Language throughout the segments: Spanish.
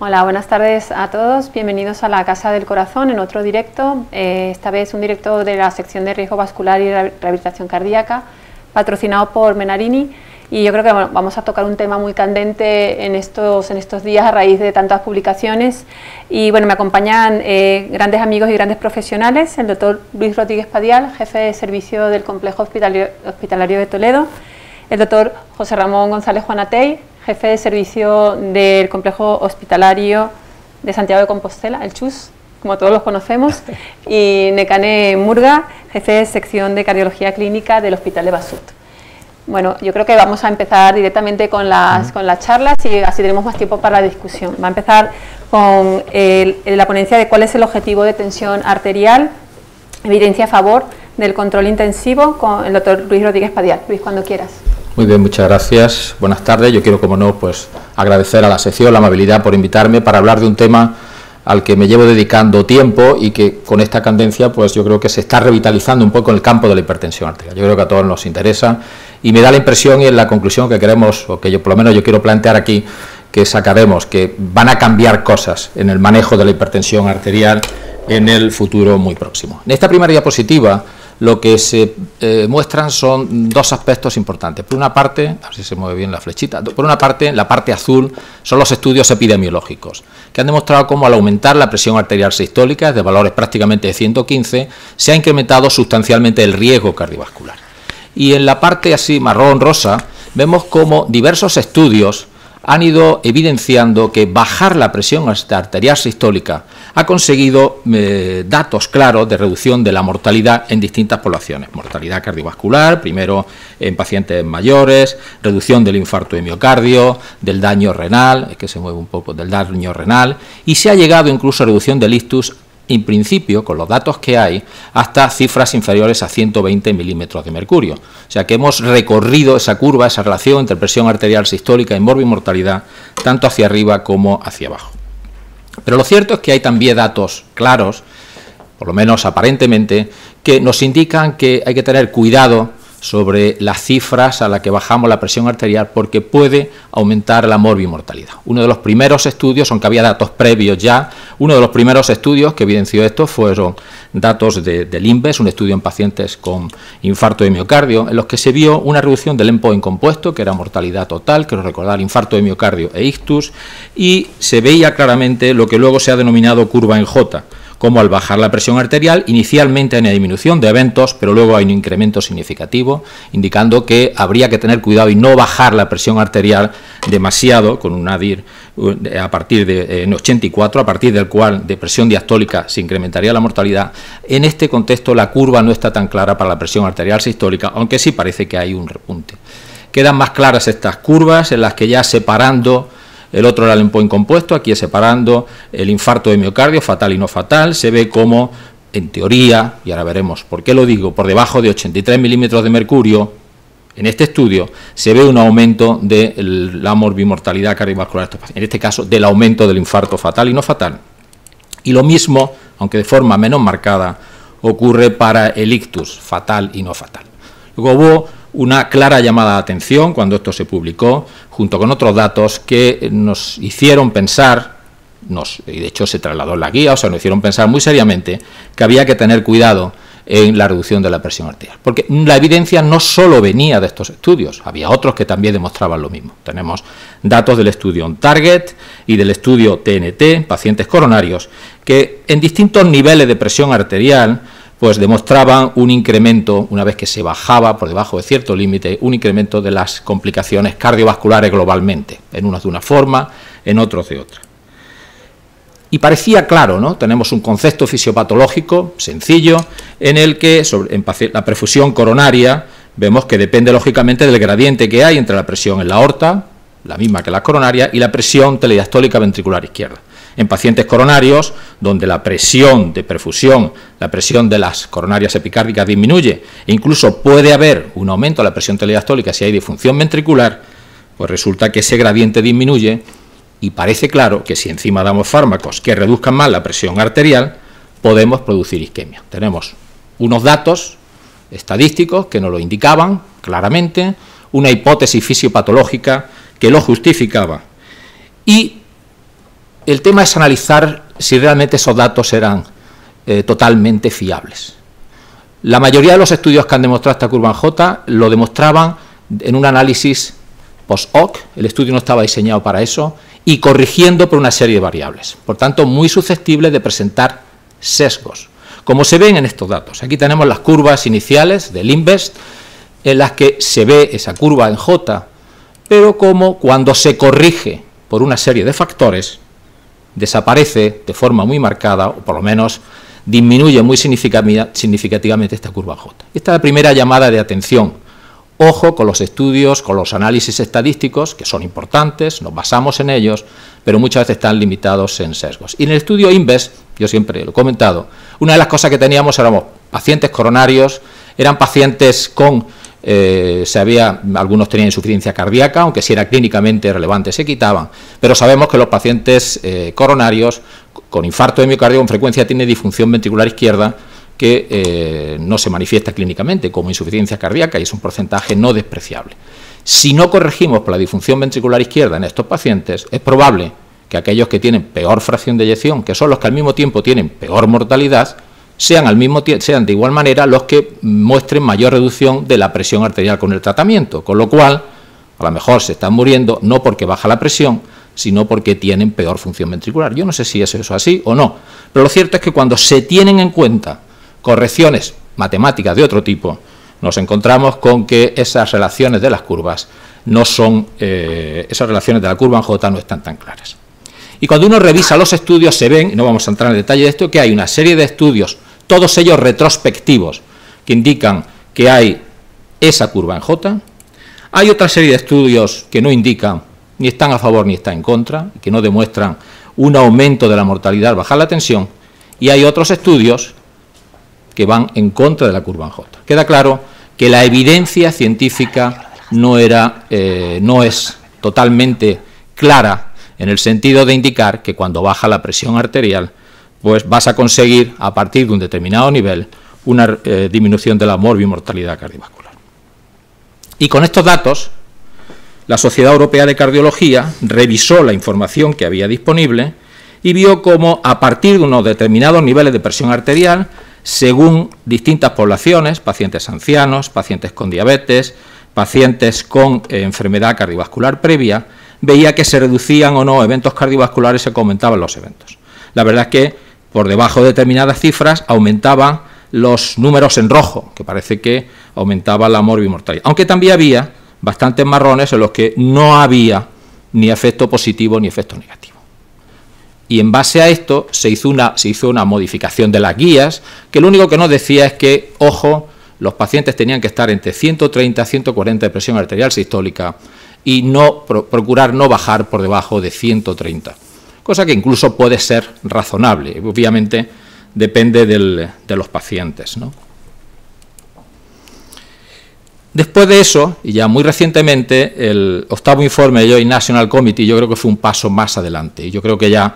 Hola, buenas tardes a todos. Bienvenidos a la Casa del Corazón en otro directo. Eh, esta vez un directo de la sección de riesgo vascular y rehabilitación cardíaca, patrocinado por Menarini. Y yo creo que vamos a tocar un tema muy candente en estos, en estos días a raíz de tantas publicaciones. Y bueno, me acompañan eh, grandes amigos y grandes profesionales, el doctor Luis Rodríguez Padial, jefe de servicio del Complejo Hospitalario, Hospitalario de Toledo, el doctor José Ramón González Juanatey, jefe de servicio del complejo hospitalario de Santiago de Compostela, el CHUS, como todos los conocemos, y Nekane Murga, jefe de sección de cardiología clínica del Hospital de Basut. Bueno, yo creo que vamos a empezar directamente con las, charlas y así tenemos más tiempo para la discusión. Va a empezar con la ponencia de cuál es el objetivo de tensión arterial, evidencia a favor del control intensivo, con el doctor Luis Rodríguez Padial. Luis, cuando quieras. Muy bien, muchas gracias. Buenas tardes. Yo quiero, como no, pues agradecer a la sección la amabilidad por invitarme para hablar de un tema al que me llevo dedicando tiempo y que con esta candencia pues yo creo que se está revitalizando un poco en el campo de la hipertensión arterial. Yo creo que a todos nos interesa y me da la impresión y en la conclusión que queremos, o que yo por lo menos yo quiero plantear aquí, que sacaremos, que van a cambiar cosas en el manejo de la hipertensión arterial en el futuro muy próximo. En esta primera diapositiva lo que se eh, muestran son dos aspectos importantes. Por una parte, a ver si se mueve bien la flechita, por una parte, la parte azul son los estudios epidemiológicos, que han demostrado cómo al aumentar la presión arterial sistólica, de valores prácticamente de 115, se ha incrementado sustancialmente el riesgo cardiovascular. Y en la parte así marrón-rosa, vemos cómo diversos estudios han ido evidenciando que bajar la presión arterial sistólica ha conseguido eh, datos claros de reducción de la mortalidad en distintas poblaciones. Mortalidad cardiovascular, primero en pacientes mayores, reducción del infarto de miocardio, del daño renal, es que se mueve un poco, del daño renal, y se ha llegado incluso a reducción del ictus en principio, con los datos que hay, hasta cifras inferiores a 120 milímetros de mercurio. O sea que hemos recorrido esa curva, esa relación entre presión arterial sistólica y morbimortalidad, tanto hacia arriba como hacia abajo. Pero lo cierto es que hay también datos claros, por lo menos aparentemente, que nos indican que hay que tener cuidado sobre las cifras a las que bajamos la presión arterial porque puede aumentar la morbimortalidad. Uno de los primeros estudios, aunque había datos previos ya, uno de los primeros estudios que evidenció esto fueron datos de, del INVES, un estudio en pacientes con infarto de miocardio, en los que se vio una reducción del en compuesto, que era mortalidad total, quiero recordar, infarto de miocardio e ictus, y se veía claramente lo que luego se ha denominado curva en J como al bajar la presión arterial, inicialmente hay una disminución de eventos, pero luego hay un incremento significativo, indicando que habría que tener cuidado y no bajar la presión arterial demasiado con un ADIR eh, a partir de en 84, a partir del cual de presión diastólica se incrementaría la mortalidad. En este contexto la curva no está tan clara para la presión arterial sistólica, aunque sí parece que hay un repunte. Quedan más claras estas curvas en las que ya separando el otro era el endpoint compuesto, aquí separando el infarto de miocardio, fatal y no fatal, se ve como, en teoría, y ahora veremos por qué lo digo, por debajo de 83 milímetros de mercurio, en este estudio se ve un aumento de la morbimortalidad cardiovascular, en este caso del aumento del infarto fatal y no fatal. Y lo mismo, aunque de forma menos marcada, ocurre para el ictus, fatal y no fatal. Luego hubo una clara llamada de atención cuando esto se publicó, junto con otros datos que nos hicieron pensar, nos, y de hecho se trasladó en la guía, o sea, nos hicieron pensar muy seriamente que había que tener cuidado en la reducción de la presión arterial. Porque la evidencia no solo venía de estos estudios, había otros que también demostraban lo mismo. Tenemos datos del estudio On Target y del estudio TNT, pacientes coronarios, que en distintos niveles de presión arterial pues demostraban un incremento, una vez que se bajaba por debajo de cierto límite, un incremento de las complicaciones cardiovasculares globalmente, en unos de una forma, en otros de otra. Y parecía claro, ¿no? Tenemos un concepto fisiopatológico sencillo en el que sobre, la perfusión coronaria vemos que depende lógicamente del gradiente que hay entre la presión en la aorta, la misma que la coronaria, y la presión telediastólica ventricular izquierda en pacientes coronarios, donde la presión de perfusión, la presión de las coronarias epicárdicas disminuye, e incluso puede haber un aumento de la presión teleastólica si hay disfunción ventricular, pues resulta que ese gradiente disminuye y parece claro que si encima damos fármacos que reduzcan más la presión arterial, podemos producir isquemia. Tenemos unos datos estadísticos que nos lo indicaban claramente, una hipótesis fisiopatológica que lo justificaba y el tema es analizar si realmente esos datos eran eh, totalmente fiables. La mayoría de los estudios que han demostrado esta curva en J lo demostraban en un análisis post-hoc, el estudio no estaba diseñado para eso, y corrigiendo por una serie de variables. Por tanto, muy susceptible de presentar sesgos, como se ven en estos datos. Aquí tenemos las curvas iniciales del INVEST, en las que se ve esa curva en J, pero como cuando se corrige por una serie de factores, desaparece de forma muy marcada, o por lo menos disminuye muy significativamente esta curva J. Esta es la primera llamada de atención. Ojo con los estudios, con los análisis estadísticos, que son importantes, nos basamos en ellos, pero muchas veces están limitados en sesgos. Y en el estudio INVES, yo siempre lo he comentado, una de las cosas que teníamos éramos pacientes coronarios, eran pacientes con eh, se había, algunos tenían insuficiencia cardíaca, aunque si era clínicamente relevante se quitaban, pero sabemos que los pacientes eh, coronarios con infarto de miocardio con frecuencia tienen disfunción ventricular izquierda que eh, no se manifiesta clínicamente como insuficiencia cardíaca y es un porcentaje no despreciable. Si no corregimos la disfunción ventricular izquierda en estos pacientes, es probable que aquellos que tienen peor fracción de eyección, que son los que al mismo tiempo tienen peor mortalidad, sean, al mismo sean de igual manera los que muestren mayor reducción de la presión arterial con el tratamiento, con lo cual a lo mejor se están muriendo no porque baja la presión, sino porque tienen peor función ventricular. Yo no sé si es eso así o no, pero lo cierto es que cuando se tienen en cuenta correcciones matemáticas de otro tipo, nos encontramos con que esas relaciones de las curvas no son, eh, esas relaciones de la curva en J no están tan claras. Y cuando uno revisa los estudios se ven, y no vamos a entrar en detalle de esto, que hay una serie de estudios todos ellos retrospectivos, que indican que hay esa curva en J. Hay otra serie de estudios que no indican, ni están a favor ni están en contra, que no demuestran un aumento de la mortalidad al bajar la tensión, y hay otros estudios que van en contra de la curva en J. Queda claro que la evidencia científica no, era, eh, no es totalmente clara en el sentido de indicar que cuando baja la presión arterial pues vas a conseguir a partir de un determinado nivel una eh, disminución de la mortalidad cardiovascular. Y con estos datos, la Sociedad Europea de Cardiología revisó la información que había disponible y vio cómo a partir de unos determinados niveles de presión arterial, según distintas poblaciones, pacientes ancianos, pacientes con diabetes, pacientes con eh, enfermedad cardiovascular previa, veía que se reducían o no eventos cardiovasculares, se comentaban los eventos. La verdad es que por debajo de determinadas cifras aumentaban los números en rojo, que parece que aumentaba la morbimortalidad. Aunque también había bastantes marrones en los que no había ni efecto positivo ni efecto negativo. Y en base a esto se hizo una, se hizo una modificación de las guías, que lo único que nos decía es que, ojo, los pacientes tenían que estar entre 130 y 140 de presión arterial sistólica y no procurar no bajar por debajo de 130 cosa que incluso puede ser razonable, obviamente depende de los pacientes. Después de eso, y ya muy recientemente, el octavo informe de Joy National Committee yo creo que fue un paso más adelante, y yo creo que ya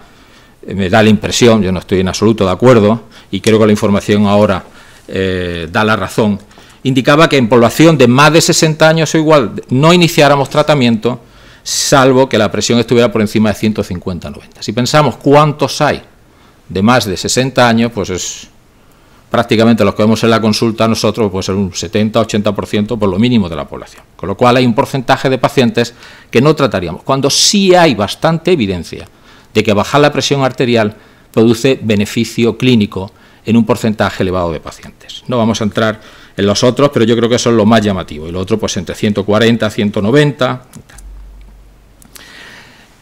me da la impresión, yo no estoy en absoluto de acuerdo, y creo que la información ahora eh, da la razón, indicaba que en población de más de 60 años o igual no iniciáramos tratamiento salvo que la presión estuviera por encima de 150-90. Si pensamos cuántos hay de más de 60 años, pues es prácticamente los que vemos en la consulta nosotros, puede ser un 70-80% por lo mínimo de la población. Con lo cual hay un porcentaje de pacientes que no trataríamos, cuando sí hay bastante evidencia de que bajar la presión arterial produce beneficio clínico en un porcentaje elevado de pacientes. No vamos a entrar en los otros, pero yo creo que eso es lo más llamativo. Y lo otro, pues entre 140, 190.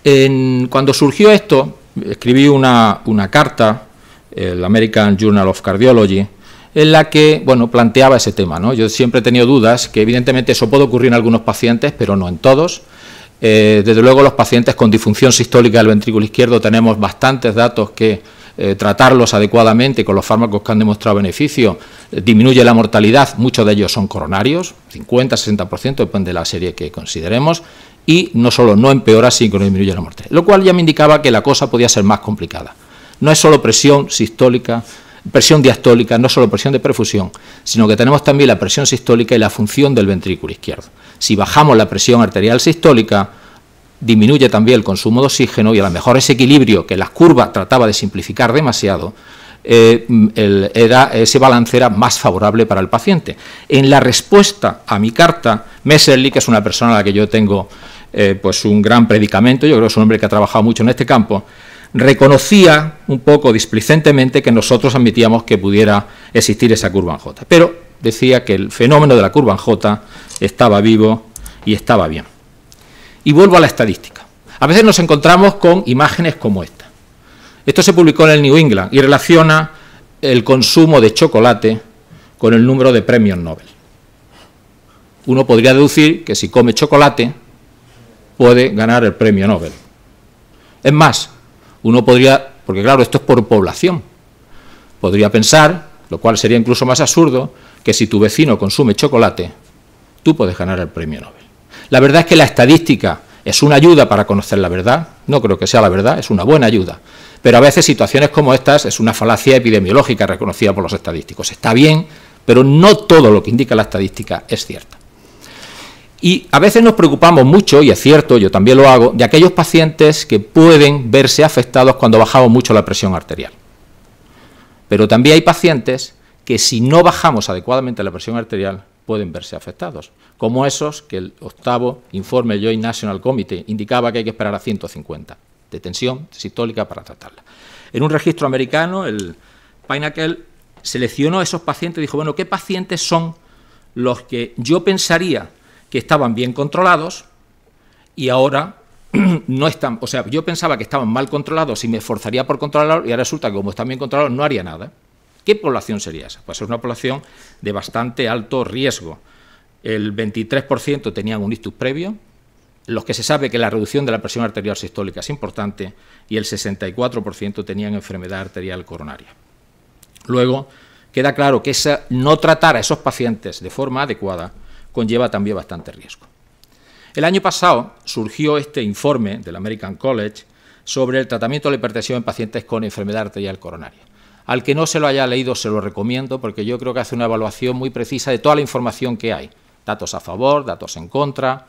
En, cuando surgió esto, escribí una, carta, el American Journal of Cardiology, en la que bueno, planteaba ese tema. Yo siempre he tenido dudas, que evidentemente eso puede ocurrir en algunos pacientes, pero no en todos. Eh, desde luego los pacientes con disfunción sistólica del ventrículo izquierdo tenemos bastantes datos que eh, tratarlos adecuadamente con los fármacos que han demostrado beneficio disminuye la mortalidad, muchos de ellos son coronarios, 50-60%, depende de la serie que consideremos, y no solo no empeora, sino que disminuye la muerte... Lo cual ya me indicaba que la cosa podía ser más complicada. No es solo presión sistólica, presión diastólica, no solo presión de perfusión, sino que tenemos también la presión sistólica y la función del ventrículo izquierdo. Si bajamos la presión arterial sistólica, disminuye también el consumo de oxígeno y a lo mejor ese equilibrio que las curvas trataba de simplificar demasiado, eh, mm, era ese balance era más favorable para el paciente. En la respuesta a mi carta, Messerly, que es una persona a la que yo tengo eh, pues un gran predicamento, yo creo que es un hombre que ha trabajado mucho en este campo, reconocía un poco displicentemente que nosotros admitíamos que pudiera existir esa curva en J, pero decía que el fenómeno de la curva en J estaba vivo y estaba bien. Y vuelvo a la estadística. A veces nos encontramos con imágenes como esta. Esto se publicó en el New England y relaciona el consumo de chocolate con el número de premios Nobel. Uno podría deducir que si come chocolate puede ganar el premio Nobel. Es más, uno podría, porque claro, esto es por población, podría pensar, lo cual sería incluso más absurdo, que si tu vecino consume chocolate, tú puedes ganar el premio Nobel. La verdad es que la estadística es una ayuda para conocer la verdad, no creo que sea la verdad, es una buena ayuda. Pero a veces situaciones como estas es una falacia epidemiológica reconocida por los estadísticos. Está bien, pero no todo lo que indica la estadística es cierto. Y a veces nos preocupamos mucho, y es cierto, yo también lo hago, de aquellos pacientes que pueden verse afectados cuando bajamos mucho la presión arterial. Pero también hay pacientes que si no bajamos adecuadamente la presión arterial, pueden verse afectados, como esos que el octavo informe Joint National Committee indicaba que hay que esperar a 150 de tensión sistólica para tratarla. En un registro americano, el Pinnacle seleccionó a esos pacientes y dijo, bueno, ¿qué pacientes son los que yo pensaría que estaban bien controlados y ahora no están, o sea, yo pensaba que estaban mal controlados y me esforzaría por controlarlos y ahora resulta que como están bien controlados no haría nada. ¿Qué población sería esa? Pues es una población de bastante alto riesgo. El 23% tenían un ictus previo, los que se sabe que la reducción de la presión arterial sistólica es importante y el 64% tenían enfermedad arterial coronaria. Luego, queda claro que no tratar a esos pacientes de forma adecuada conlleva también bastante riesgo. El año pasado surgió este informe del American College sobre el tratamiento de la hipertensión en pacientes con enfermedad arterial coronaria. Al que no se lo haya leído se lo recomiendo porque yo creo que hace una evaluación muy precisa de toda la información que hay, datos a favor, datos en contra,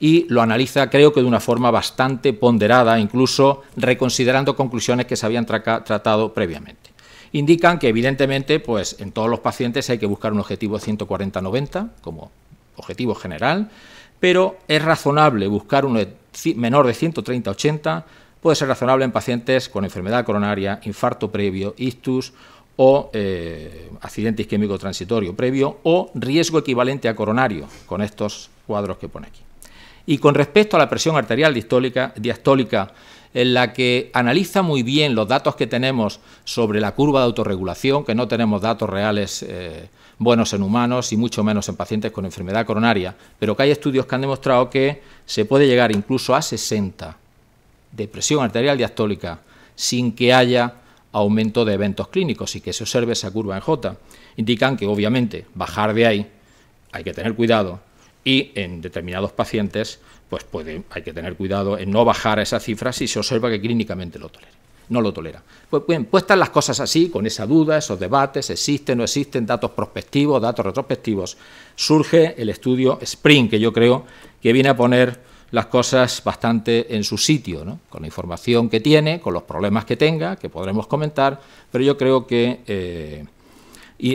y lo analiza creo que de una forma bastante ponderada, incluso reconsiderando conclusiones que se habían tratado previamente. Indican que evidentemente pues, en todos los pacientes hay que buscar un objetivo 140-90 como objetivo general, pero es razonable buscar uno menor de 130-80 puede ser razonable en pacientes con enfermedad coronaria, infarto previo, ictus o eh, accidente isquémico transitorio previo o riesgo equivalente a coronario, con estos cuadros que pone aquí. Y con respecto a la presión arterial diastólica, en la que analiza muy bien los datos que tenemos sobre la curva de autorregulación, que no tenemos datos reales eh, buenos en humanos y mucho menos en pacientes con enfermedad coronaria, pero que hay estudios que han demostrado que se puede llegar incluso a 60 ...depresión arterial diastólica sin que haya aumento de eventos clínicos y que se observe esa curva en J, indican que obviamente bajar de ahí hay que tener cuidado y en determinados pacientes pues puede, hay que tener cuidado en no bajar a esa cifra si se observa que clínicamente lo tolera, no lo tolera. Pues bien, puestas las cosas así, con esa duda, esos debates, existen, o no existen, datos prospectivos, datos retrospectivos, surge el estudio SPRING, que yo creo que viene a poner las cosas bastante en su sitio, con la información que tiene, con los problemas que tenga, que podremos comentar, pero yo creo que eh,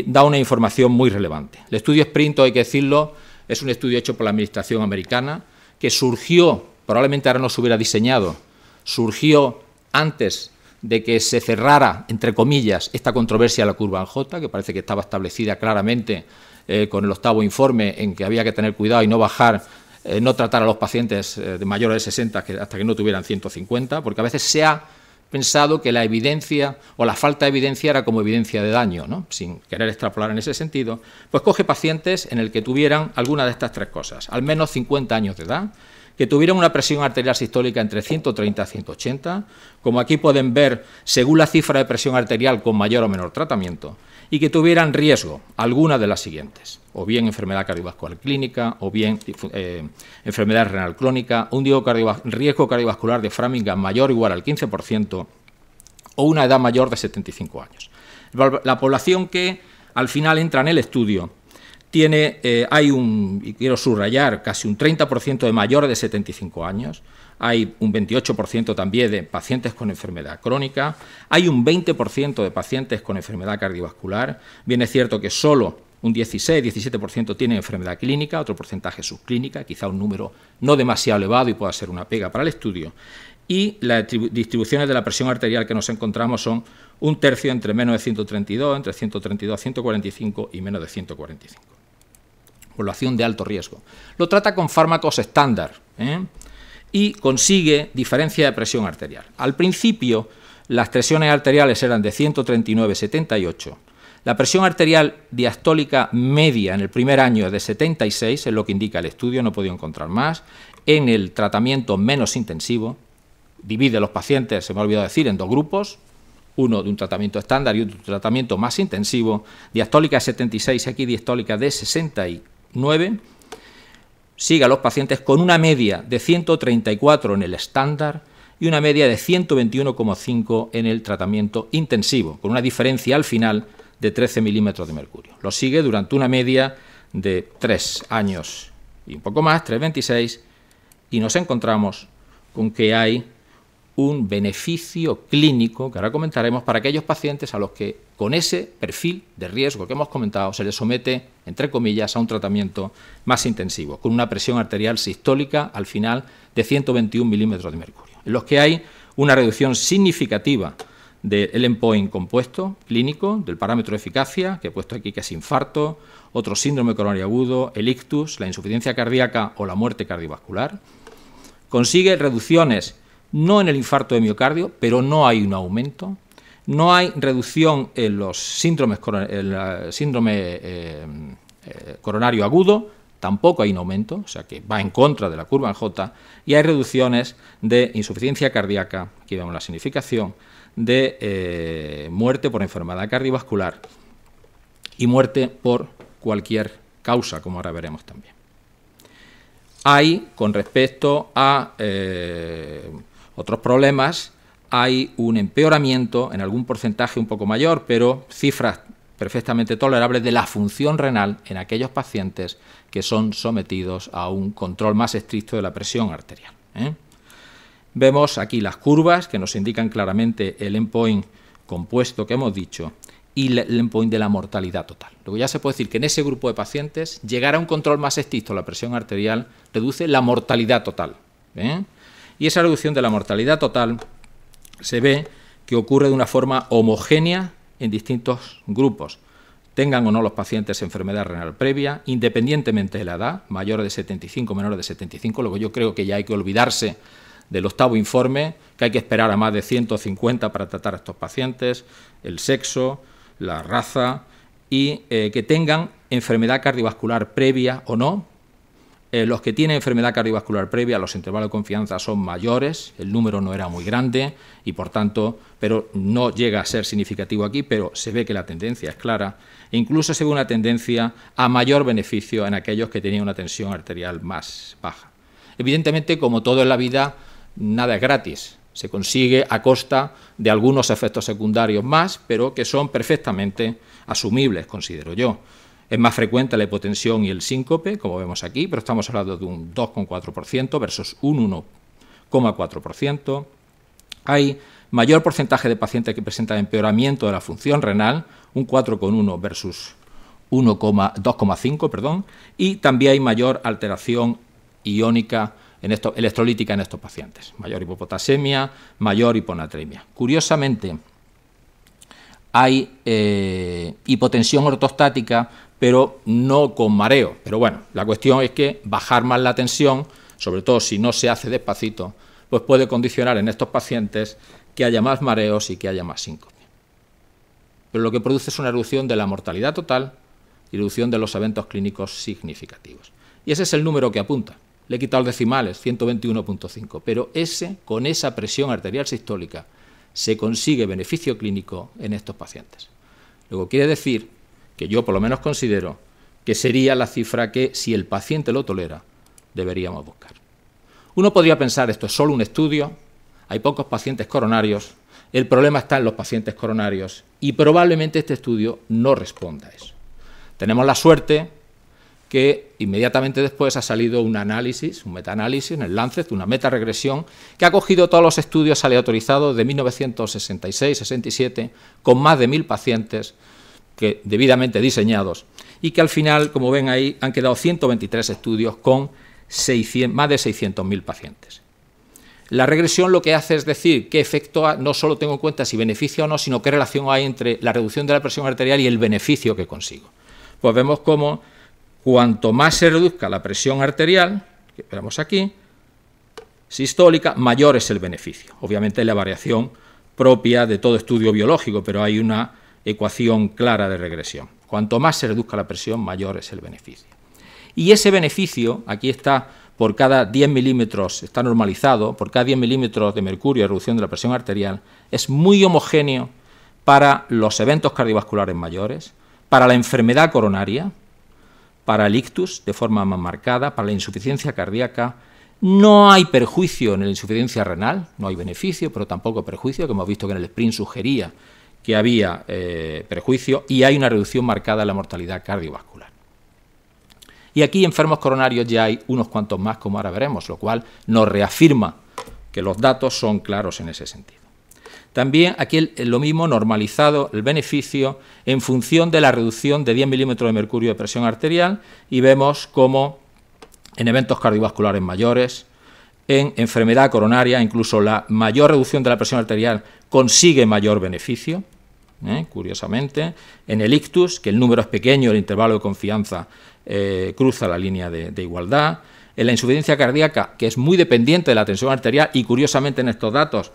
da una información muy relevante. El estudio Sprint, hay que decirlo, es un estudio hecho por la Administración americana, que surgió, probablemente ahora no se hubiera diseñado, surgió antes de que se cerrara, entre comillas, esta controversia de la curva en J, que parece que estaba establecida claramente eh, con el octavo informe en que había que tener cuidado y no bajar eh, no tratar a los pacientes eh, de mayores de 60 que, hasta que no tuvieran 150, porque a veces se ha pensado que la evidencia o la falta de evidencia era como evidencia de daño, ¿no? sin querer extrapolar en ese sentido, pues coge pacientes en el que tuvieran alguna de estas tres cosas, al menos 50 años de edad, que tuvieran una presión arterial sistólica entre 130 y 180, como aquí pueden ver, según la cifra de presión arterial con mayor o menor tratamiento, y que tuvieran riesgo alguna de las siguientes, o bien enfermedad cardiovascular clínica, o bien eh, enfermedad renal crónica, un riesgo cardiovascular de Framingham mayor o igual al 15%, o una edad mayor de 75 años. La población que al final entra en el estudio tiene, eh, hay un, y quiero subrayar, casi un 30% de mayores de 75 años, hay un 28% también de pacientes con enfermedad crónica, hay un 20% de pacientes con enfermedad cardiovascular, bien es cierto que solo un 16-17% tiene enfermedad clínica, otro porcentaje subclínica, quizá un número no demasiado elevado y pueda ser una pega para el estudio. Y las distribuciones de la presión arterial que nos encontramos son un tercio entre menos de 132, entre 132 a 145 y menos de 145. Población de alto riesgo. Lo trata con fármacos estándar. ¿eh? y consigue diferencia de presión arterial. Al principio, las presiones arteriales eran de 139-78... La presión arterial diastólica media en el primer año es de 76, es lo que indica el estudio, no podía encontrar más. En el tratamiento menos intensivo, divide los pacientes, se me ha olvidado decir, en dos grupos, uno de un tratamiento estándar y otro de un tratamiento más intensivo, diastólica de 76 y aquí diastólica de 69, sigue a los pacientes con una media de 134 en el estándar y una media de 121,5 en el tratamiento intensivo, con una diferencia al final de 13 milímetros de mercurio. Lo sigue durante una media de 3 años y un poco más, 3,26, y nos encontramos con que hay un beneficio clínico que ahora comentaremos para aquellos pacientes a los que con ese perfil de riesgo que hemos comentado se les somete, entre comillas, a un tratamiento más intensivo, con una presión arterial sistólica al final de 121 milímetros de mercurio, en los que hay una reducción significativa del endpoint compuesto clínico, del parámetro de eficacia, que he puesto aquí que es infarto, otro síndrome coronario agudo, el ictus, la insuficiencia cardíaca o la muerte cardiovascular. Consigue reducciones no en el infarto de miocardio, pero no hay un aumento, no hay reducción en los síndromes, el síndrome eh, eh, coronario agudo, tampoco hay un aumento, o sea que va en contra de la curva en J, y hay reducciones de insuficiencia cardíaca, que vemos la significación, de eh, muerte por enfermedad cardiovascular y muerte por cualquier causa, como ahora veremos también. Hay, con respecto a otros problemas, hay un empeoramiento en algún porcentaje un poco mayor, pero cifras perfectamente tolerables de la función renal en aquellos pacientes que son sometidos a un control más estricto de la presión arterial. ¿eh? Vemos aquí las curvas que nos indican claramente el endpoint compuesto que hemos dicho y el endpoint de la mortalidad total. Luego ya se puede decir que en ese grupo de pacientes llegar a un control más estricto de la presión arterial reduce la mortalidad total. ¿eh? Y esa reducción de la mortalidad total se ve que ocurre de una forma homogénea en distintos grupos, tengan o no los pacientes enfermedad renal previa, independientemente de la edad, mayor de 75, menor de 75, luego yo creo que ya hay que olvidarse del octavo informe, que hay que esperar a más de 150 para tratar a estos pacientes, el sexo, la raza y eh, que tengan enfermedad cardiovascular previa o no, eh, los que tienen enfermedad cardiovascular previa, los intervalos de confianza son mayores, el número no era muy grande y por tanto, pero no llega a ser significativo aquí, pero se ve que la tendencia es clara. E incluso se ve una tendencia a mayor beneficio en aquellos que tenían una tensión arterial más baja. Evidentemente, como todo en la vida, nada es gratis. Se consigue a costa de algunos efectos secundarios más, pero que son perfectamente asumibles, considero yo. Es más frecuente la hipotensión y el síncope, como vemos aquí, pero estamos hablando de un 2,4% versus un 1,4%. Hay mayor porcentaje de pacientes que presentan empeoramiento de la función renal, un 4,1 versus 2,5, perdón, y también hay mayor alteración iónica en electrolítica en estos pacientes, mayor hipopotasemia, mayor hiponatremia. Curiosamente, hay eh, hipotensión ortostática, pero no con mareo. Pero bueno, la cuestión es que bajar más la tensión, sobre todo si no se hace despacito, pues puede condicionar en estos pacientes que haya más mareos y que haya más síncope. Pero lo que produce es una reducción de la mortalidad total y reducción de los eventos clínicos significativos. Y ese es el número que apunta. Le he quitado los decimales, 121.5, pero ese, con esa presión arterial sistólica, se consigue beneficio clínico en estos pacientes. Luego quiere decir que yo por lo menos considero que sería la cifra que, si el paciente lo tolera, deberíamos buscar. Uno podría pensar, esto es solo un estudio, hay pocos pacientes coronarios, el problema está en los pacientes coronarios y probablemente este estudio no responda a eso. Tenemos la suerte que inmediatamente después ha salido un análisis, un metaanálisis en el Lancet, una meta-regresión... que ha cogido todos los estudios aleatorizados de 1966-67, con más de mil pacientes que, debidamente diseñados, y que al final, como ven ahí, han quedado 123 estudios con más de 600.000 pacientes. La regresión lo que hace es decir qué efecto no solo tengo en cuenta si beneficia o no, sino qué relación hay entre la reducción de la presión arterial y el beneficio que consigo. Pues vemos cómo Cuanto más se reduzca la presión arterial, que vemos aquí, sistólica, mayor es el beneficio. Obviamente es la variación propia de todo estudio biológico, pero hay una ecuación clara de regresión. Cuanto más se reduzca la presión, mayor es el beneficio. Y ese beneficio, aquí está por cada 10 milímetros, está normalizado, por cada 10 milímetros de mercurio de reducción de la presión arterial, es muy homogéneo para los eventos cardiovasculares mayores, para la enfermedad coronaria, para el ictus de forma más marcada, para la insuficiencia cardíaca. No hay perjuicio en la insuficiencia renal, no hay beneficio, pero tampoco perjuicio, que hemos visto que en el sprint sugería que había eh, perjuicio y hay una reducción marcada en la mortalidad cardiovascular. Y aquí enfermos coronarios ya hay unos cuantos más, como ahora veremos, lo cual nos reafirma que los datos son claros en ese sentido. También aquí lo mismo, normalizado el beneficio en función de la reducción de 10 milímetros de mercurio de presión arterial y vemos cómo en eventos cardiovasculares mayores, en enfermedad coronaria, incluso la mayor reducción de la presión arterial consigue mayor beneficio, ¿eh? curiosamente, en el ictus, que el número es pequeño, el intervalo de confianza eh, cruza la línea de, de igualdad, en la insuficiencia cardíaca, que es muy dependiente de la tensión arterial y curiosamente en estos datos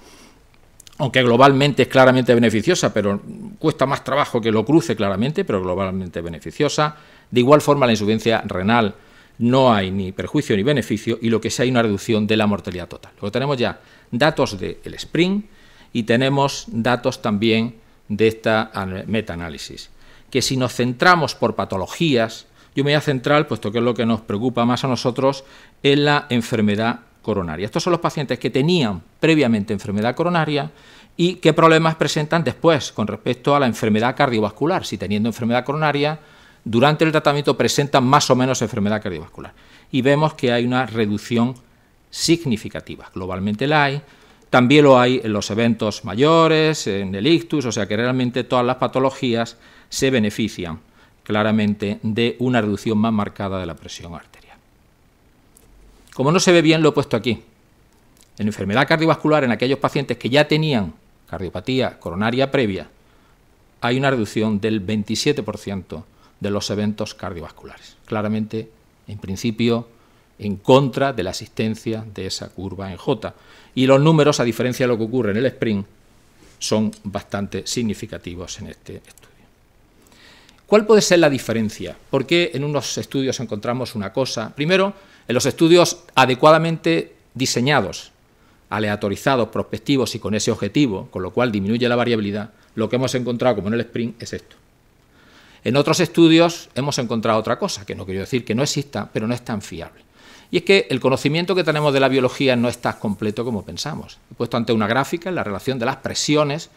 aunque globalmente es claramente beneficiosa, pero cuesta más trabajo que lo cruce claramente, pero globalmente beneficiosa. De igual forma, la insuficiencia renal no hay ni perjuicio ni beneficio y lo que sí hay una reducción de la mortalidad total. Luego tenemos ya datos del SPRING y tenemos datos también de esta metaanálisis, que si nos centramos por patologías, yo me voy a puesto que es lo que nos preocupa más a nosotros, en la enfermedad estos son los pacientes que tenían previamente enfermedad coronaria y qué problemas presentan después con respecto a la enfermedad cardiovascular, si teniendo enfermedad coronaria durante el tratamiento presentan más o menos enfermedad cardiovascular. Y vemos que hay una reducción significativa, globalmente la hay, también lo hay en los eventos mayores, en el ictus, o sea que realmente todas las patologías se benefician claramente de una reducción más marcada de la presión arterial. Como no se ve bien, lo he puesto aquí. En enfermedad cardiovascular, en aquellos pacientes que ya tenían cardiopatía coronaria previa, hay una reducción del 27% de los eventos cardiovasculares. Claramente, en principio, en contra de la existencia de esa curva en J. Y los números, a diferencia de lo que ocurre en el SPRING, son bastante significativos en este estudio. ¿Cuál puede ser la diferencia? Porque en unos estudios encontramos una cosa? Primero, en los estudios adecuadamente diseñados, aleatorizados, prospectivos y con ese objetivo, con lo cual disminuye la variabilidad, lo que hemos encontrado, como en el SPRING, es esto. En otros estudios hemos encontrado otra cosa, que no quiero decir que no exista, pero no es tan fiable. Y es que el conocimiento que tenemos de la biología no es tan completo como pensamos. He puesto ante una gráfica en la relación de las presiones.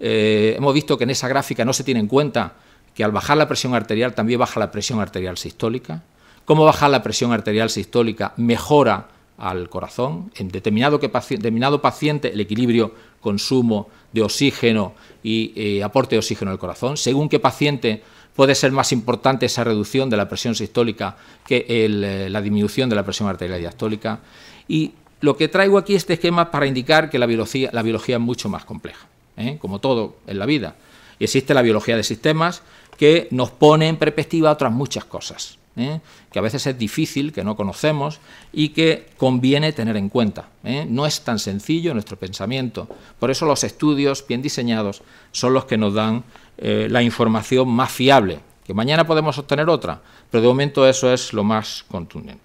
Eh, hemos visto que en esa gráfica no se tiene en cuenta que al bajar la presión arterial también baja la presión arterial sistólica cómo bajar la presión arterial sistólica, mejora al corazón, en determinado, determinado paciente el equilibrio consumo de oxígeno y eh, aporte de oxígeno al corazón, según qué paciente puede ser más importante esa reducción de la presión sistólica que eh, la disminución de la presión arterial diastólica. Y lo que traigo aquí este esquema para indicar que la biología, la biología es mucho más compleja, ¿eh? como todo en la vida. Y existe la biología de sistemas que nos pone en perspectiva otras muchas cosas. ¿eh? que a veces es difícil, que no conocemos y que conviene tener en cuenta. ¿eh? No es tan sencillo nuestro pensamiento. Por eso los estudios bien diseñados son los que nos dan eh, la información más fiable, que mañana podemos obtener otra, pero de momento eso es lo más contundente.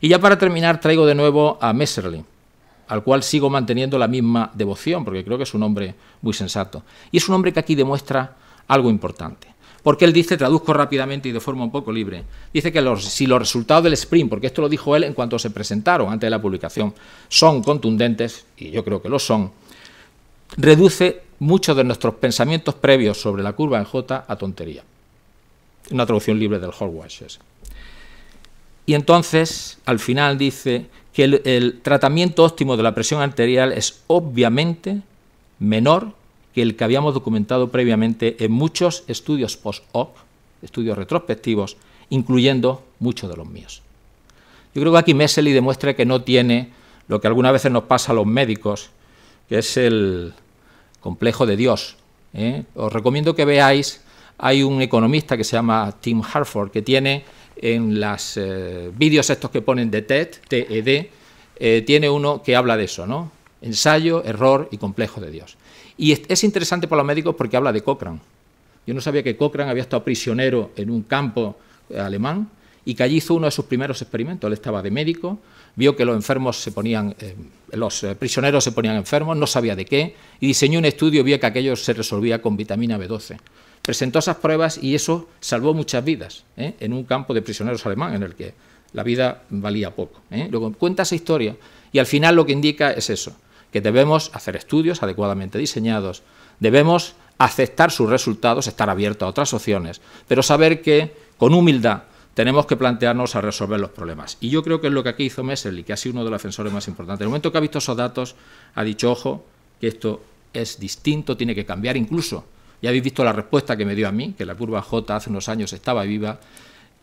Y ya para terminar traigo de nuevo a Messerly al cual sigo manteniendo la misma devoción, porque creo que es un hombre muy sensato. Y es un hombre que aquí demuestra algo importante porque él dice, traduzco rápidamente y de forma un poco libre, dice que si los resultados del sprint, porque esto lo dijo él en cuanto se presentaron antes de la publicación, son contundentes, y yo creo que lo son, reduce muchos de nuestros pensamientos previos sobre la curva en J a tontería. Una traducción libre del Hogwarts. Y entonces, al final dice que el tratamiento óptimo de la presión arterial es obviamente menor que el que habíamos documentado previamente en muchos estudios post hoc, estudios retrospectivos, incluyendo muchos de los míos. Yo creo que aquí Messeli demuestra que no tiene lo que algunas veces nos pasa a los médicos, que es el complejo de Dios. ¿eh? Os recomiendo que veáis, hay un economista que se llama Tim Harford, que tiene en los eh, vídeos estos que ponen de TED, TED, eh, tiene uno que habla de eso, ¿no? Ensayo, error y complejo de Dios. Y es, interesante para los médicos porque habla de Cochrane. Yo no sabía que Cochrane había estado prisionero en un campo eh, alemán y que allí hizo uno de sus primeros experimentos. Él estaba de médico, vio que los enfermos se ponían, eh, los eh, prisioneros se ponían enfermos, no sabía de qué, y diseñó un estudio, vio que aquello se resolvía con vitamina B12. Presentó esas pruebas y eso salvó muchas vidas en un campo de prisioneros alemán en el que la vida valía poco. Luego cuenta esa historia y al final lo que indica es eso, que debemos hacer estudios adecuadamente diseñados, debemos aceptar sus resultados, estar abiertos a otras opciones, pero saber que con humildad tenemos que plantearnos a resolver los problemas. Y yo creo que es lo que aquí hizo Messel que ha sido uno de los defensores más importantes. En el momento que ha visto esos datos, ha dicho, ojo, que esto es distinto, tiene que cambiar incluso. Ya habéis visto la respuesta que me dio a mí, que la curva J hace unos años estaba viva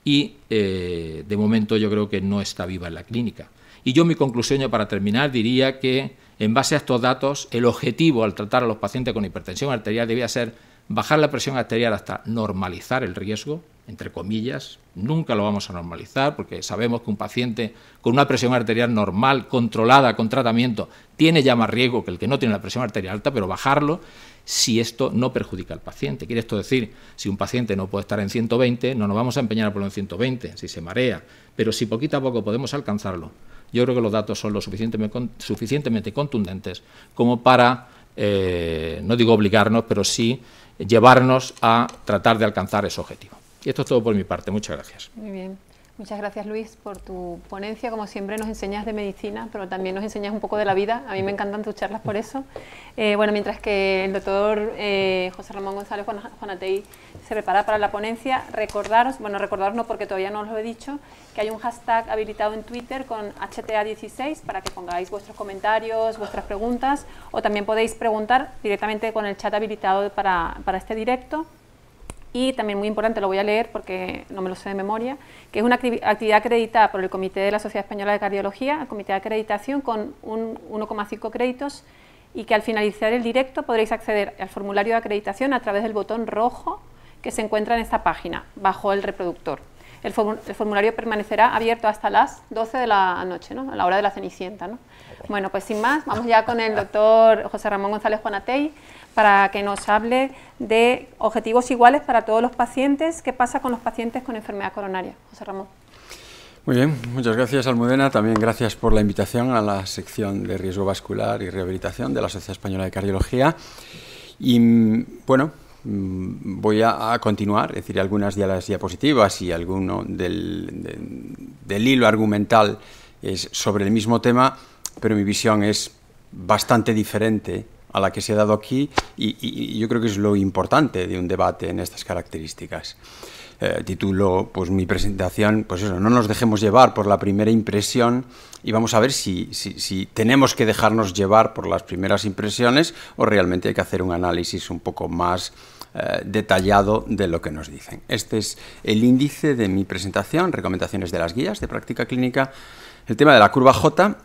y eh, de momento yo creo que no está viva en la clínica. Y yo mi conclusión ya para terminar diría que en base a estos datos, el objetivo al tratar a los pacientes con hipertensión arterial debía ser bajar la presión arterial hasta normalizar el riesgo, entre comillas. Nunca lo vamos a normalizar porque sabemos que un paciente con una presión arterial normal, controlada, con tratamiento, tiene ya más riesgo que el que no tiene la presión arterial alta, pero bajarlo si esto no perjudica al paciente. Quiere esto decir, si un paciente no puede estar en 120, no nos vamos a empeñar a ponerlo en 120, si se marea, pero si poquito a poco podemos alcanzarlo, yo creo que los datos son lo suficientemente, contundentes como para, eh, no digo obligarnos, pero sí llevarnos a tratar de alcanzar ese objetivo. Y esto es todo por mi parte. Muchas gracias. Muy bien. Muchas gracias Luis por tu ponencia. Como siempre nos enseñas de medicina, pero también nos enseñas un poco de la vida. A mí me encantan tus charlas por eso. Eh, bueno, mientras que el doctor eh, José Ramón González Juanatei se prepara para la ponencia, recordaros, bueno, recordaros no porque todavía no os lo he dicho, que hay un hashtag habilitado en Twitter con HTA16 para que pongáis vuestros comentarios, vuestras preguntas o también podéis preguntar directamente con el chat habilitado para, para este directo y también muy importante, lo voy a leer porque no me lo sé de memoria, que es una actividad acreditada por el Comité de la Sociedad Española de Cardiología, el Comité de Acreditación, con 1,5 créditos y que al finalizar el directo podréis acceder al formulario de acreditación a través del botón rojo que se encuentra en esta página, bajo el reproductor. El, formulario permanecerá abierto hasta las 12 de la noche, ¿no? a la hora de la Cenicienta. ¿no? Bueno, pues sin más, vamos ya con el doctor José Ramón González Juanatey, para que nos hable de objetivos iguales para todos los pacientes. ¿Qué pasa con los pacientes con enfermedad coronaria? José Ramón. Muy bien, muchas gracias Almudena, también gracias por la invitación a la sección de riesgo vascular y rehabilitación de la Sociedad Española de Cardiología. Y bueno, mm, voy a, continuar, es decir, algunas de las diapositivas y alguno del, del hilo argumental es sobre el mismo tema, pero mi visión es bastante diferente a la que se ha dado aquí y, yo creo que es lo importante de un debate en estas características. título eh, titulo pues mi presentación, pues eso, no nos dejemos llevar por la primera impresión y vamos a ver si, tenemos que dejarnos llevar por las primeras impresiones o realmente hay que hacer un análisis un poco más eh, detallado de lo que nos dicen. Este es el índice de mi presentación, recomendaciones de las guías de práctica clínica. El tema de la curva J,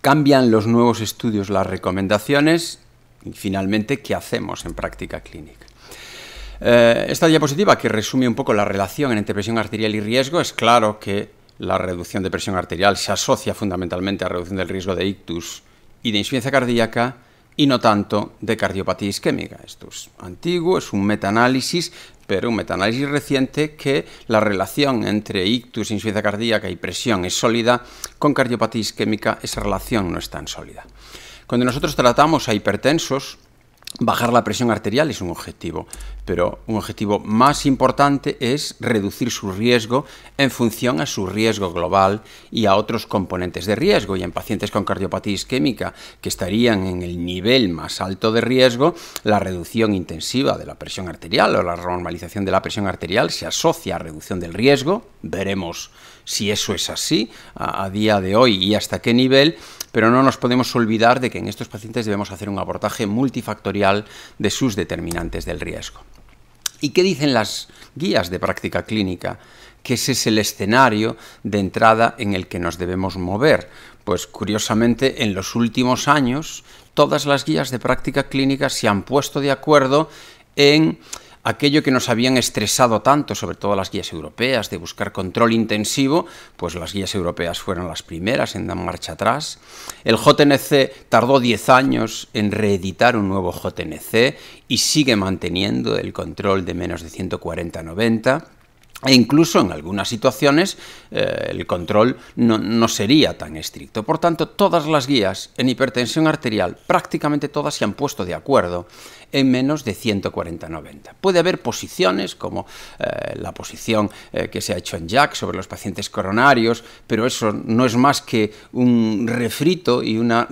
cambian los nuevos estudios las recomendaciones, finalmente qué hacemos en práctica clínica. Eh, esta diapositiva que resume un poco la relación entre presión arterial y riesgo, es claro que la reducción de presión arterial se asocia fundamentalmente a reducción del riesgo de ictus y de insuficiencia cardíaca y no tanto de cardiopatía isquémica. Esto es antiguo, es un metaanálisis, pero un metaanálisis reciente que la relación entre ictus, insuficiencia cardíaca y presión es sólida, con cardiopatía isquémica esa relación no es tan sólida. Cuando nosotros tratamos a hipertensos, bajar la presión arterial es un objetivo, pero un objetivo más importante es reducir su riesgo en función a su riesgo global y a otros componentes de riesgo. Y en pacientes con cardiopatía isquémica que estarían en el nivel más alto de riesgo, la reducción intensiva de la presión arterial o la normalización de la presión arterial se asocia a reducción del riesgo. Veremos si eso es así a, día de hoy y hasta qué nivel pero no nos podemos olvidar de que en estos pacientes debemos hacer un abordaje multifactorial de sus determinantes del riesgo. ¿Y qué dicen las guías de práctica clínica? Que ese es el escenario de entrada en el que nos debemos mover. Pues curiosamente, en los últimos años, todas las guías de práctica clínica se han puesto de acuerdo en aquello que nos habían estresado tanto, sobre todo las guías europeas, de buscar control intensivo, pues las guías europeas fueron las primeras en dar marcha atrás. El JNC tardó 10 años en reeditar un nuevo JNC y sigue manteniendo el control de menos de 140-90. E incluso en algunas situaciones eh, el control no, sería tan estricto. Por tanto, todas las guías en hipertensión arterial, prácticamente todas se han puesto de acuerdo en menos de 140-90. Puede haber posiciones, como eh, la posición eh, que se ha hecho en Jack sobre los pacientes coronarios, pero eso no es más que un refrito y una,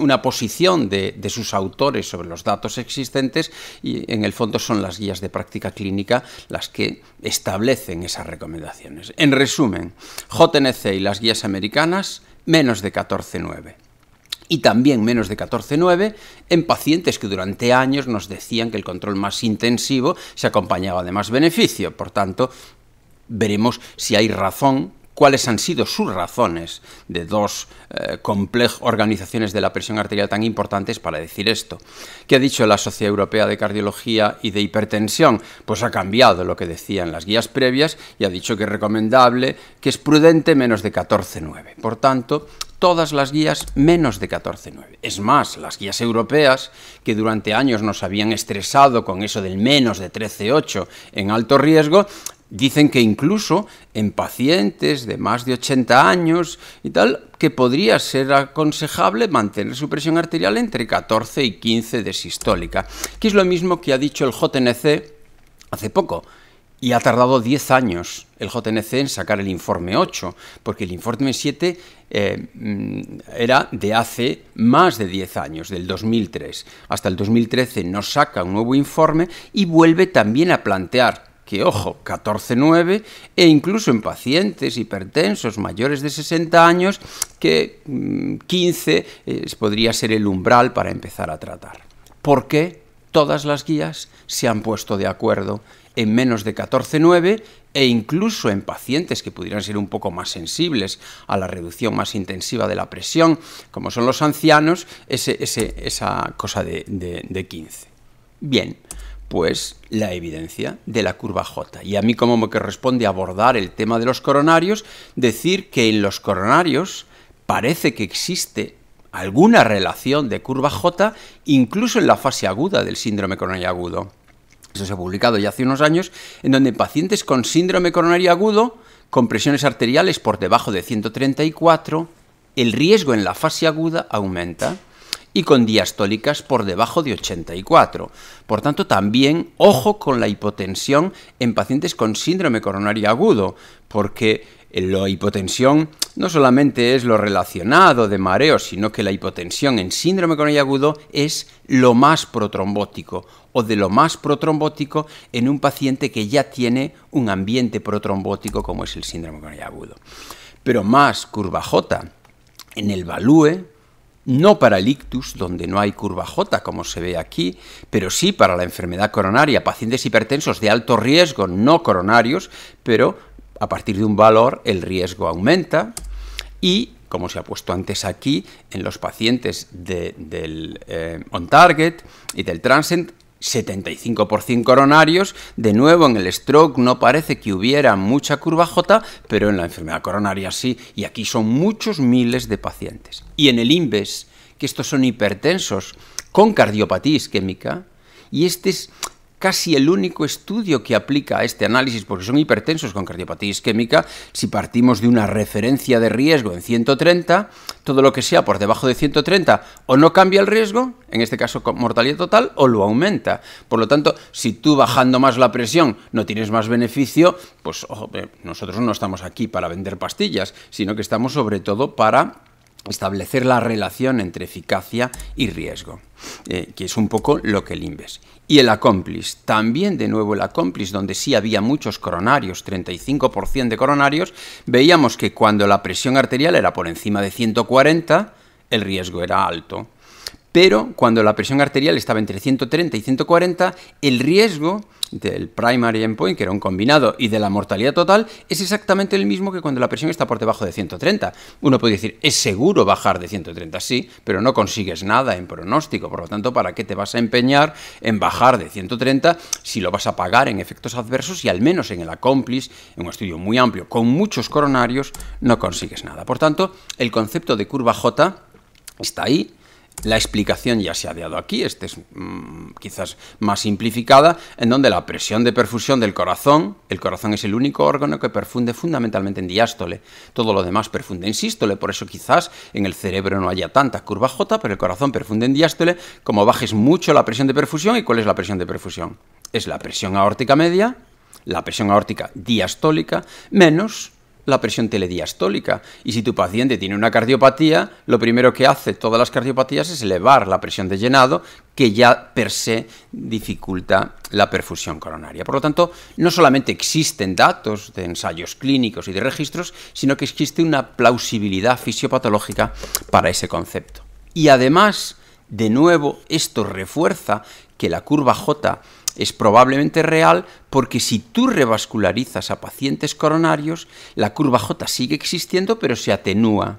una posición de, sus autores sobre los datos existentes y en el fondo son las guías de práctica clínica las que establecen esas recomendaciones. En resumen, JNC y las guías americanas menos de nueve y también menos de 14,9 en pacientes que durante años nos decían que el control más intensivo se acompañaba de más beneficio. Por tanto, veremos si hay razón cuáles han sido sus razones de dos eh, complejas organizaciones de la presión arterial tan importantes para decir esto. ¿Qué ha dicho la Sociedad Europea de Cardiología y de Hipertensión? Pues ha cambiado lo que decían las guías previas y ha dicho que es recomendable, que es prudente menos de 14,9. Por tanto, todas las guías menos de 14.9. Es más, las guías europeas, que durante años nos habían estresado con eso del menos de 13.8 en alto riesgo, dicen que incluso en pacientes de más de 80 años y tal, que podría ser aconsejable mantener su presión arterial entre 14 y 15 de sistólica, que es lo mismo que ha dicho el JNC hace poco. Y ha tardado 10 años el JNC en sacar el informe 8, porque el informe 7 eh, mm, era de hace más de 10 años, del 2003. Hasta el 2013 no saca un nuevo informe y vuelve también a plantear que, ojo, 14-9, e incluso en pacientes hipertensos mayores de 60 años, que 15 mm, eh, podría ser el umbral para empezar a tratar. ¿Por qué todas las guías se han puesto de acuerdo en menos de 14,9 e incluso en pacientes que pudieran ser un poco más sensibles a la reducción más intensiva de la presión, como son los ancianos, esa cosa de, de 15. Bien, pues la evidencia de la curva J. Y a mí como me corresponde abordar el tema de los coronarios, decir que en los coronarios parece que existe alguna relación de curva J, incluso en la fase aguda del síndrome coronario agudo. Eso se ha publicado ya hace unos años, en donde pacientes con síndrome coronario agudo, con presiones arteriales por debajo de 134, el riesgo en la fase aguda aumenta y con diastólicas por debajo de 84. Por tanto, también ojo con la hipotensión en pacientes con síndrome coronario agudo, porque la hipotensión no solamente es lo relacionado de mareo, sino que la hipotensión en síndrome coronario agudo es lo más protrombótico o de lo más protrombótico en un paciente que ya tiene un ambiente protrombótico como es el síndrome coronario agudo. Pero más curva J en el balúe no para el ictus, donde no hay curva J, como se ve aquí, pero sí para la enfermedad coronaria, pacientes hipertensos de alto riesgo no coronarios, pero a partir de un valor el riesgo aumenta y, como se ha puesto antes aquí, en los pacientes del eh, on-target y del transient 75% coronarios, de nuevo en el stroke no parece que hubiera mucha curva J, pero en la enfermedad coronaria sí, y aquí son muchos miles de pacientes. Y en el INVES, que estos son hipertensos con cardiopatía isquémica, y este es casi el único estudio que aplica a este análisis, porque son hipertensos con cardiopatía isquémica, si partimos de una referencia de riesgo en 130, todo lo que sea por debajo de 130 o no cambia el riesgo, en este caso con mortalidad total, o lo aumenta. Por lo tanto, si tú bajando más la presión no tienes más beneficio, pues nosotros no estamos aquí para vender pastillas, sino que estamos sobre todo para establecer la relación entre eficacia y riesgo, eh, que es un poco lo que el INVES. Y el accomplice, también de nuevo el accomplice, donde sí había muchos coronarios, 35% de coronarios, veíamos que cuando la presión arterial era por encima de 140, el riesgo era alto pero cuando la presión arterial estaba entre 130 y 140, el riesgo del primary endpoint, que era un combinado, y de la mortalidad total, es exactamente el mismo que cuando la presión está por debajo de 130. Uno puede decir, es seguro bajar de 130, sí, pero no consigues nada en pronóstico, por lo tanto, ¿para qué te vas a empeñar en bajar de 130 si lo vas a pagar en efectos adversos y al menos en el accomplice, en un estudio muy amplio, con muchos coronarios, no consigues nada? Por tanto, el concepto de curva J está ahí, la explicación ya se ha dado aquí, esta es mm, quizás más simplificada, en donde la presión de perfusión del corazón, el corazón es el único órgano que perfunde fundamentalmente en diástole, todo lo demás perfunde en sístole, por eso quizás en el cerebro no haya tanta curva J, pero el corazón perfunde en diástole, como bajes mucho la presión de perfusión, ¿y cuál es la presión de perfusión? Es la presión aórtica media, la presión aórtica diastólica, menos la presión telediastólica. Y si tu paciente tiene una cardiopatía, lo primero que hace todas las cardiopatías es elevar la presión de llenado, que ya per se dificulta la perfusión coronaria. Por lo tanto, no solamente existen datos de ensayos clínicos y de registros, sino que existe una plausibilidad fisiopatológica para ese concepto. Y además, de nuevo, esto refuerza que la curva J es probablemente real porque si tú revascularizas a pacientes coronarios, la curva J sigue existiendo pero se atenúa.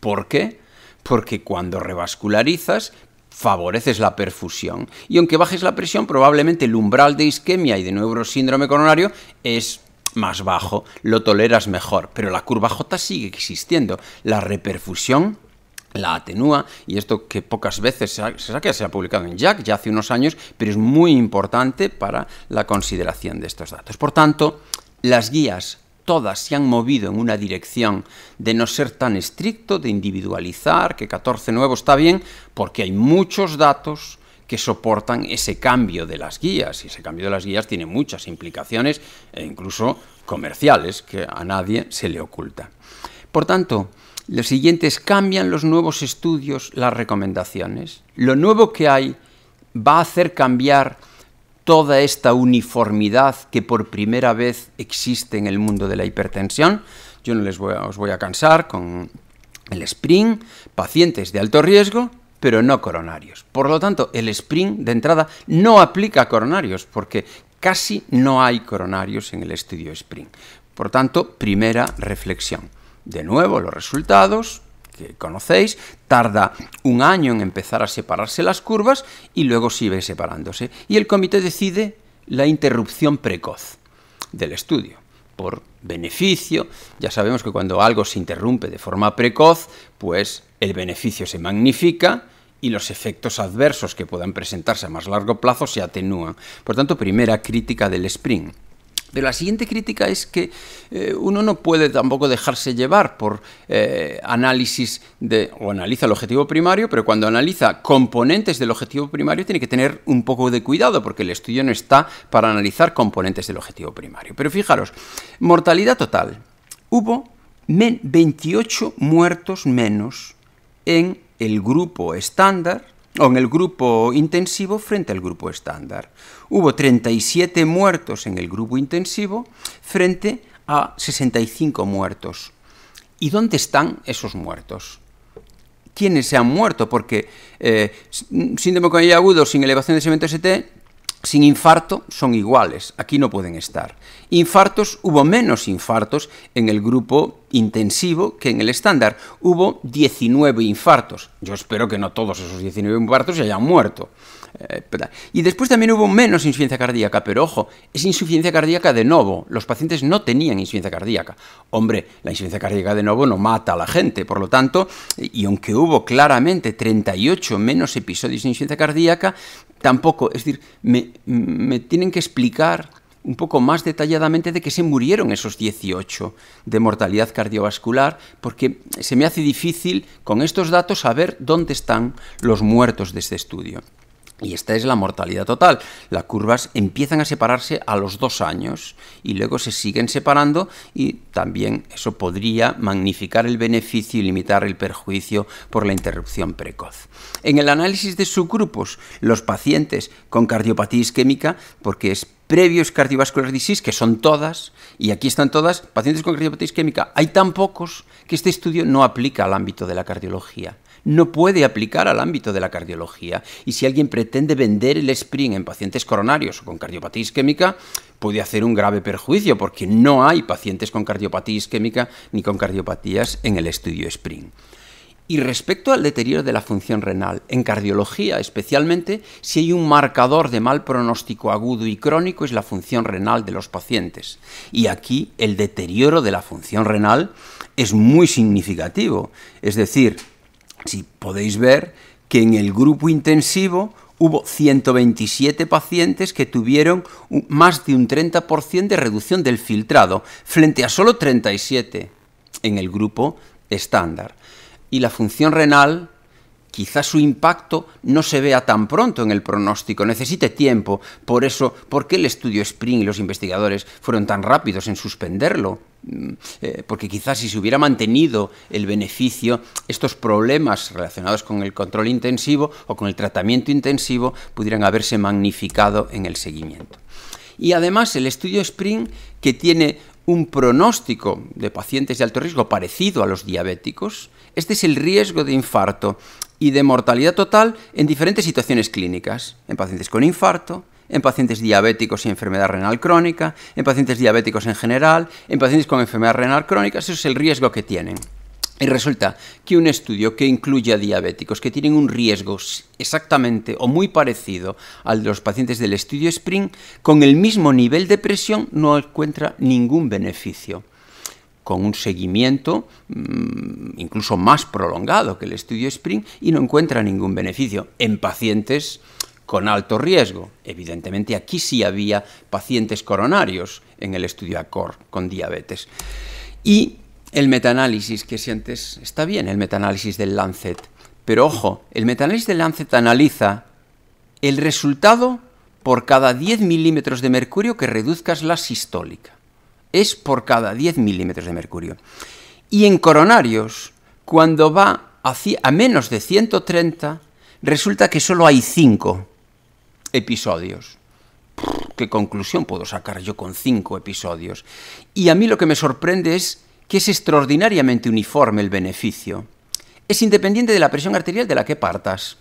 ¿Por qué? Porque cuando revascularizas favoreces la perfusión y aunque bajes la presión probablemente el umbral de isquemia y de neurosíndrome coronario es más bajo, lo toleras mejor, pero la curva J sigue existiendo. La reperfusión la atenúa y esto que pocas veces se se ha publicado en Jack ya hace unos años, pero es muy importante para la consideración de estos datos. Por tanto, las guías todas se han movido en una dirección de no ser tan estricto, de individualizar, que 14 nuevos está bien, porque hay muchos datos que soportan ese cambio de las guías, y ese cambio de las guías tiene muchas implicaciones, e incluso comerciales, que a nadie se le oculta. Por tanto, los siguientes cambian los nuevos estudios, las recomendaciones. Lo nuevo que hay va a hacer cambiar toda esta uniformidad que por primera vez existe en el mundo de la hipertensión. Yo no les voy a, os voy a cansar con el SPRING, pacientes de alto riesgo, pero no coronarios. Por lo tanto, el SPRING de entrada no aplica coronarios porque casi no hay coronarios en el estudio SPRING. Por tanto, primera reflexión. De nuevo, los resultados que conocéis, tarda un año en empezar a separarse las curvas y luego sigue separándose. Y el comité decide la interrupción precoz del estudio por beneficio. Ya sabemos que cuando algo se interrumpe de forma precoz, pues el beneficio se magnifica y los efectos adversos que puedan presentarse a más largo plazo se atenúan. Por tanto, primera crítica del SPRING. Pero la siguiente crítica es que eh, uno no puede tampoco dejarse llevar por eh, análisis de, o analiza el objetivo primario, pero cuando analiza componentes del objetivo primario tiene que tener un poco de cuidado, porque el estudio no está para analizar componentes del objetivo primario. Pero fijaros, mortalidad total. Hubo 28 muertos menos en el grupo estándar o en el grupo intensivo frente al grupo estándar. Hubo 37 muertos en el grupo intensivo frente a 65 muertos. ¿Y dónde están esos muertos? ¿Quiénes se han muerto? Porque eh, síndrome con agudo sin elevación de segmento e sin infarto son iguales, aquí no pueden estar. Infartos, hubo menos infartos en el grupo intensivo que en el estándar, hubo 19 infartos. Yo espero que no todos esos 19 infartos se hayan muerto. Eh, y después también hubo menos insuficiencia cardíaca, pero ojo, es insuficiencia cardíaca de nuevo. Los pacientes no tenían insuficiencia cardíaca. Hombre, la insuficiencia cardíaca de nuevo no mata a la gente, por lo tanto, y aunque hubo claramente 38 menos episodios de insuficiencia cardíaca, tampoco, es decir, me, me tienen que explicar un poco más detalladamente de que se murieron esos 18 de mortalidad cardiovascular, porque se me hace difícil con estos datos saber dónde están los muertos de este estudio. Y esta es la mortalidad total. Las curvas empiezan a separarse a los dos años y luego se siguen separando y también eso podría magnificar el beneficio y limitar el perjuicio por la interrupción precoz. En el análisis de subgrupos, los pacientes con cardiopatía isquémica, porque es previos cardiovascular disease, que son todas, y aquí están todas, pacientes con cardiopatía isquémica, hay tan pocos que este estudio no aplica al ámbito de la cardiología no puede aplicar al ámbito de la cardiología y si alguien pretende vender el SPRING en pacientes coronarios o con cardiopatía isquémica, puede hacer un grave perjuicio porque no hay pacientes con cardiopatía isquémica ni con cardiopatías en el estudio SPRING. Y respecto al deterioro de la función renal, en cardiología especialmente, si hay un marcador de mal pronóstico agudo y crónico es la función renal de los pacientes. Y aquí el deterioro de la función renal es muy significativo. Es decir, si podéis ver que en el grupo intensivo hubo 127 pacientes que tuvieron más de un 30% de reducción del filtrado, frente a solo 37 en el grupo estándar. Y la función renal quizás su impacto no se vea tan pronto en el pronóstico, necesite tiempo. Por eso, ¿por qué el estudio Spring y los investigadores fueron tan rápidos en suspenderlo? Mm, eh, porque quizás si se hubiera mantenido el beneficio, estos problemas relacionados con el control intensivo o con el tratamiento intensivo pudieran haberse magnificado en el seguimiento. Y además el estudio Spring, que tiene un pronóstico de pacientes de alto riesgo parecido a los diabéticos, este es el riesgo de infarto y de mortalidad total en diferentes situaciones clínicas, en pacientes con infarto, en pacientes diabéticos y enfermedad renal crónica, en pacientes diabéticos en general, en pacientes con enfermedad renal crónica, eso es el riesgo que tienen. Y resulta que un estudio que incluya diabéticos que tienen un riesgo exactamente o muy parecido al de los pacientes del estudio SPRING, con el mismo nivel de presión no encuentra ningún beneficio con un seguimiento mm, incluso más prolongado que el estudio Spring y no encuentra ningún beneficio en pacientes con alto riesgo. Evidentemente aquí sí había pacientes coronarios en el estudio ACOR con diabetes. Y el metanálisis que sientes está bien, el metanálisis del Lancet. Pero ojo, el metanálisis del Lancet analiza el resultado por cada 10 milímetros de mercurio que reduzcas la sistólica es por cada 10 milímetros de mercurio. Y en coronarios, cuando va a menos de 130, resulta que solo hay 5 episodios. ¿Qué conclusión puedo sacar yo con 5 episodios? Y a mí lo que me sorprende es que es extraordinariamente uniforme el beneficio. Es independiente de la presión arterial de la que partas.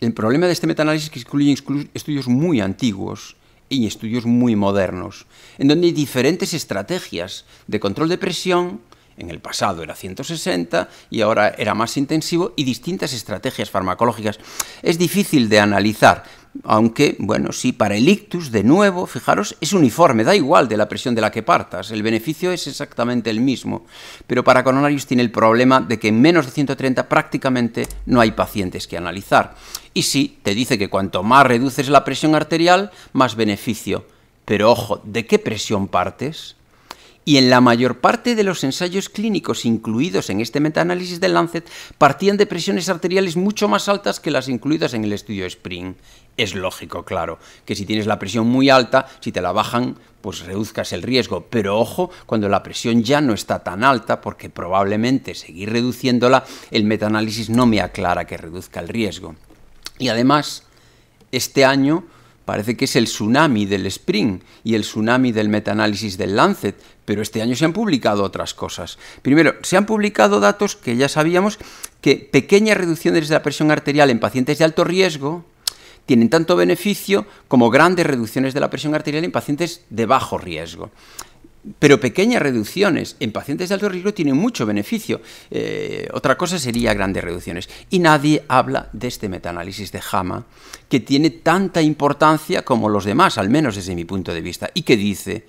El problema de este metaanálisis es que incluye estudios muy antiguos y estudios muy modernos, en donde hay diferentes estrategias de control de presión, en el pasado era 160 y ahora era más intensivo, y distintas estrategias farmacológicas. Es difícil de analizar, aunque, bueno, sí, para el ictus, de nuevo, fijaros, es uniforme, da igual de la presión de la que partas, el beneficio es exactamente el mismo, pero para coronarios tiene el problema de que en menos de 130 prácticamente no hay pacientes que analizar. Y sí, te dice que cuanto más reduces la presión arterial, más beneficio. Pero ojo, ¿de qué presión partes? y en la mayor parte de los ensayos clínicos incluidos en este metaanálisis del Lancet partían de presiones arteriales mucho más altas que las incluidas en el estudio Spring. Es lógico, claro, que si tienes la presión muy alta, si te la bajan, pues reduzcas el riesgo. Pero ojo, cuando la presión ya no está tan alta, porque probablemente seguir reduciéndola, el metaanálisis no me aclara que reduzca el riesgo. Y además, este año parece que es el tsunami del Spring y el tsunami del metaanálisis del Lancet, pero este año se han publicado otras cosas. Primero, se han publicado datos que ya sabíamos que pequeñas reducciones de la presión arterial en pacientes de alto riesgo, tienen tanto beneficio como grandes reducciones de la presión arterial en pacientes de bajo riesgo. Pero pequeñas reducciones en pacientes de alto riesgo tienen mucho beneficio. Eh, otra cosa sería grandes reducciones. Y nadie habla de este metaanálisis de JAMA, que tiene tanta importancia como los demás, al menos desde mi punto de vista, y que dice,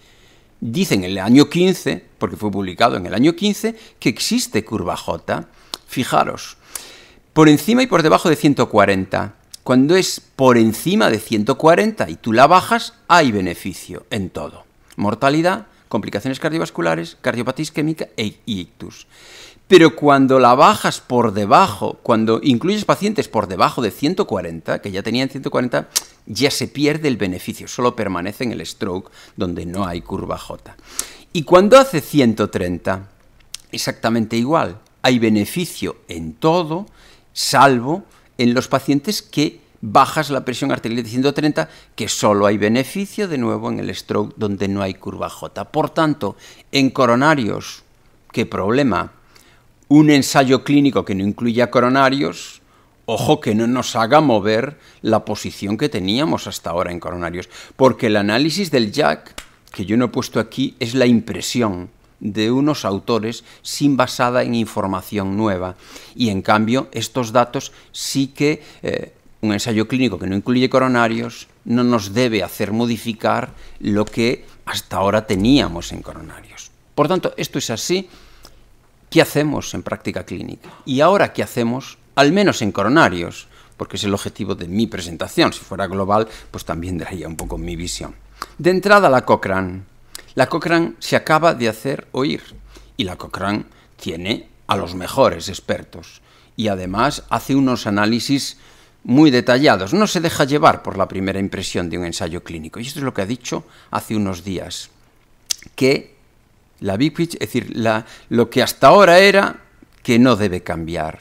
dice en el año 15, porque fue publicado en el año 15, que existe curva J. Fijaros, por encima y por debajo de 140 cuando es por encima de 140 y tú la bajas, hay beneficio en todo. Mortalidad, complicaciones cardiovasculares, cardiopatía isquémica e ictus. Pero cuando la bajas por debajo, cuando incluyes pacientes por debajo de 140, que ya tenían 140, ya se pierde el beneficio, solo permanece en el stroke donde no hay curva J. Y cuando hace 130, exactamente igual, hay beneficio en todo, salvo en los pacientes que bajas la presión arterial de 130, que solo hay beneficio de nuevo en el stroke donde no hay curva J. Por tanto, en coronarios, ¿qué problema? Un ensayo clínico que no incluya coronarios, ojo que no nos haga mover la posición que teníamos hasta ahora en coronarios, porque el análisis del Jack que yo no he puesto aquí, es la impresión de unos autores sin basada en información nueva. Y en cambio, estos datos sí que eh, un ensayo clínico que no incluye coronarios no nos debe hacer modificar lo que hasta ahora teníamos en coronarios. Por tanto, esto es así. ¿Qué hacemos en práctica clínica? Y ahora, ¿qué hacemos? Al menos en coronarios, porque es el objetivo de mi presentación. Si fuera global, pues también daría un poco mi visión. De entrada, la Cochrane la Cochrane se acaba de hacer oír y la Cochrane tiene a los mejores expertos y además hace unos análisis muy detallados. No se deja llevar por la primera impresión de un ensayo clínico. Y esto es lo que ha dicho hace unos días, que la es decir, lo que hasta ahora era, que no debe cambiar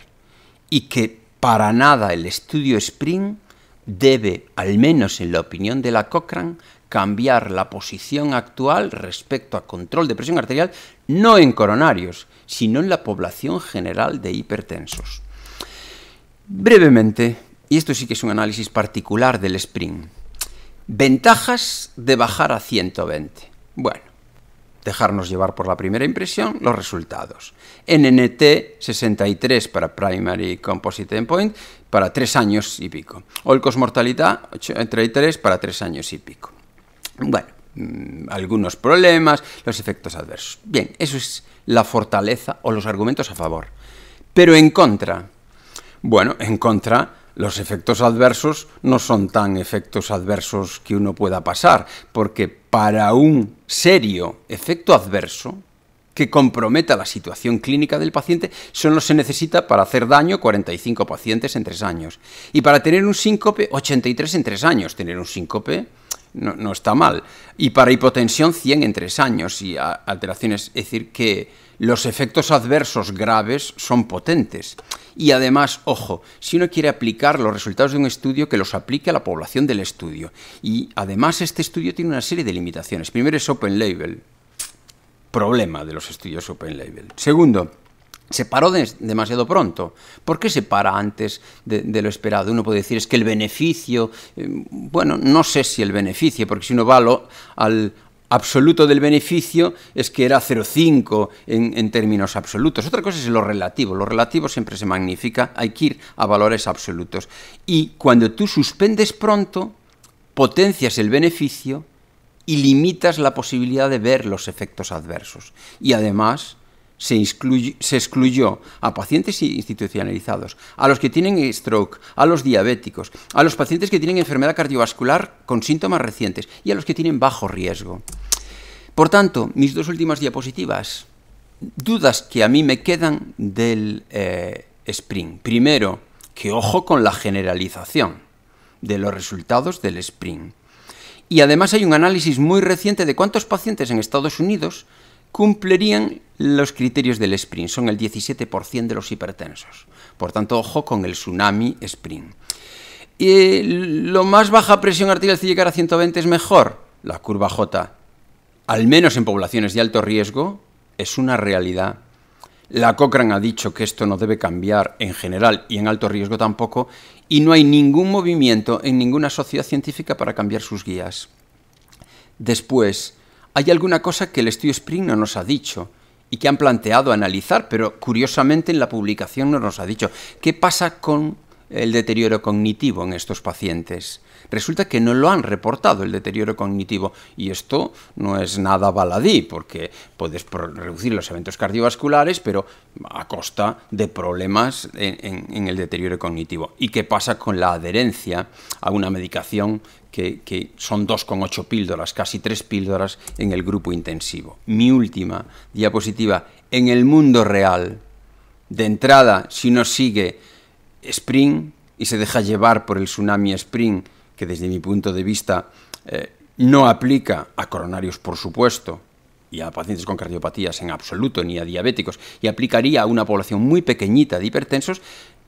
y que para nada el estudio Spring debe, al menos en la opinión de la Cochrane, cambiar la posición actual respecto a control de presión arterial, no en coronarios, sino en la población general de hipertensos. Brevemente, y esto sí que es un análisis particular del SPRING, ventajas de bajar a 120. Bueno, dejarnos llevar por la primera impresión, los resultados. NNT 63 para Primary Composite Endpoint para 3 años y pico. Olcos Mortalidad 83 para 3 años y pico. Bueno, mm, algunos problemas, los efectos adversos. Bien, eso es la fortaleza o los argumentos a favor. Pero en contra. Bueno, en contra, los efectos adversos no son tan efectos adversos que uno pueda pasar, porque para un serio efecto adverso que comprometa la situación clínica del paciente, solo se necesita para hacer daño 45 pacientes en 3 años. Y para tener un síncope, 83 en 3 años. Tener un síncope no, está mal. Y para hipotensión 100 en 3 años y alteraciones. Es decir, que los efectos adversos graves son potentes. Y además, ojo, si uno quiere aplicar los resultados de un estudio, que los aplique a la población del estudio. Y además este estudio tiene una serie de limitaciones. Primero es open label. Problema de los estudios open label. Segundo, se paró demasiado pronto. ¿Por qué se para antes de, lo esperado? Uno puede decir, es que el beneficio, eh, bueno, no sé si el beneficio, porque si uno va al absoluto del beneficio, es que era 0,5 en, en, términos absolutos. Otra cosa es lo relativo. Lo relativo siempre se magnifica, hay que ir a valores absolutos. Y cuando tú suspendes pronto, potencias el beneficio y limitas la posibilidad de ver los efectos adversos. Y además se, excluyó a pacientes institucionalizados, a los que tienen stroke, a los diabéticos, a los pacientes que tienen enfermedad cardiovascular con síntomas recientes y a los que tienen bajo riesgo. Por tanto, mis dos últimas diapositivas, dudas que a mí me quedan del eh, SPRING. Primero, que ojo con la generalización de los resultados del SPRING. Y además hay un análisis muy reciente de cuántos pacientes en Estados Unidos cumplirían los criterios del sprint, son el 17% de los hipertensos. Por tanto, ojo con el tsunami sprint. ¿Y lo más baja presión arterial si llegar a 120 es mejor? La curva J, al menos en poblaciones de alto riesgo, es una realidad. La Cochrane ha dicho que esto no debe cambiar en general y en alto riesgo tampoco, y no hay ningún movimiento en ninguna sociedad científica para cambiar sus guías. Después, hay alguna cosa que el estudio Spring no nos ha dicho, y que han planteado analizar, pero curiosamente en la publicación no nos ha dicho qué pasa con el deterioro cognitivo en estos pacientes. Resulta que no lo han reportado el deterioro cognitivo y esto no es nada baladí porque puedes reducir los eventos cardiovasculares pero a costa de problemas en, el deterioro cognitivo. ¿Y qué pasa con la adherencia a una medicación que, son 2,8 píldoras, casi 3 píldoras en el grupo intensivo. Mi última diapositiva, en el mundo real, de entrada, si uno sigue Spring y se deja llevar por el tsunami Spring, que desde mi punto de vista eh, no aplica a coronarios, por supuesto, y a pacientes con cardiopatías en absoluto, ni a diabéticos, y aplicaría a una población muy pequeñita de hipertensos,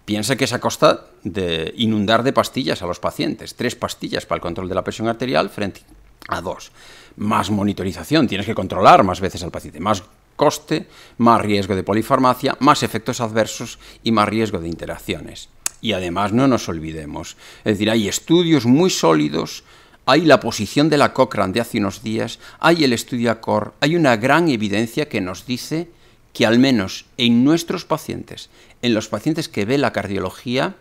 Piensa que es a costa de inundar de pastillas a los pacientes. Tres pastillas para el control de la presión arterial frente a dos. Más monitorización, tienes que controlar más veces al paciente. Más coste, más riesgo de polifarmacia, más efectos adversos y más riesgo de interacciones. Y además no nos olvidemos, es decir, hay estudios muy sólidos, hay la posición de la Cochrane de hace unos días, hay el estudio ACOR, hay una gran evidencia que nos dice que al menos en nuestros pacientes en los pacientes que ve la cardiología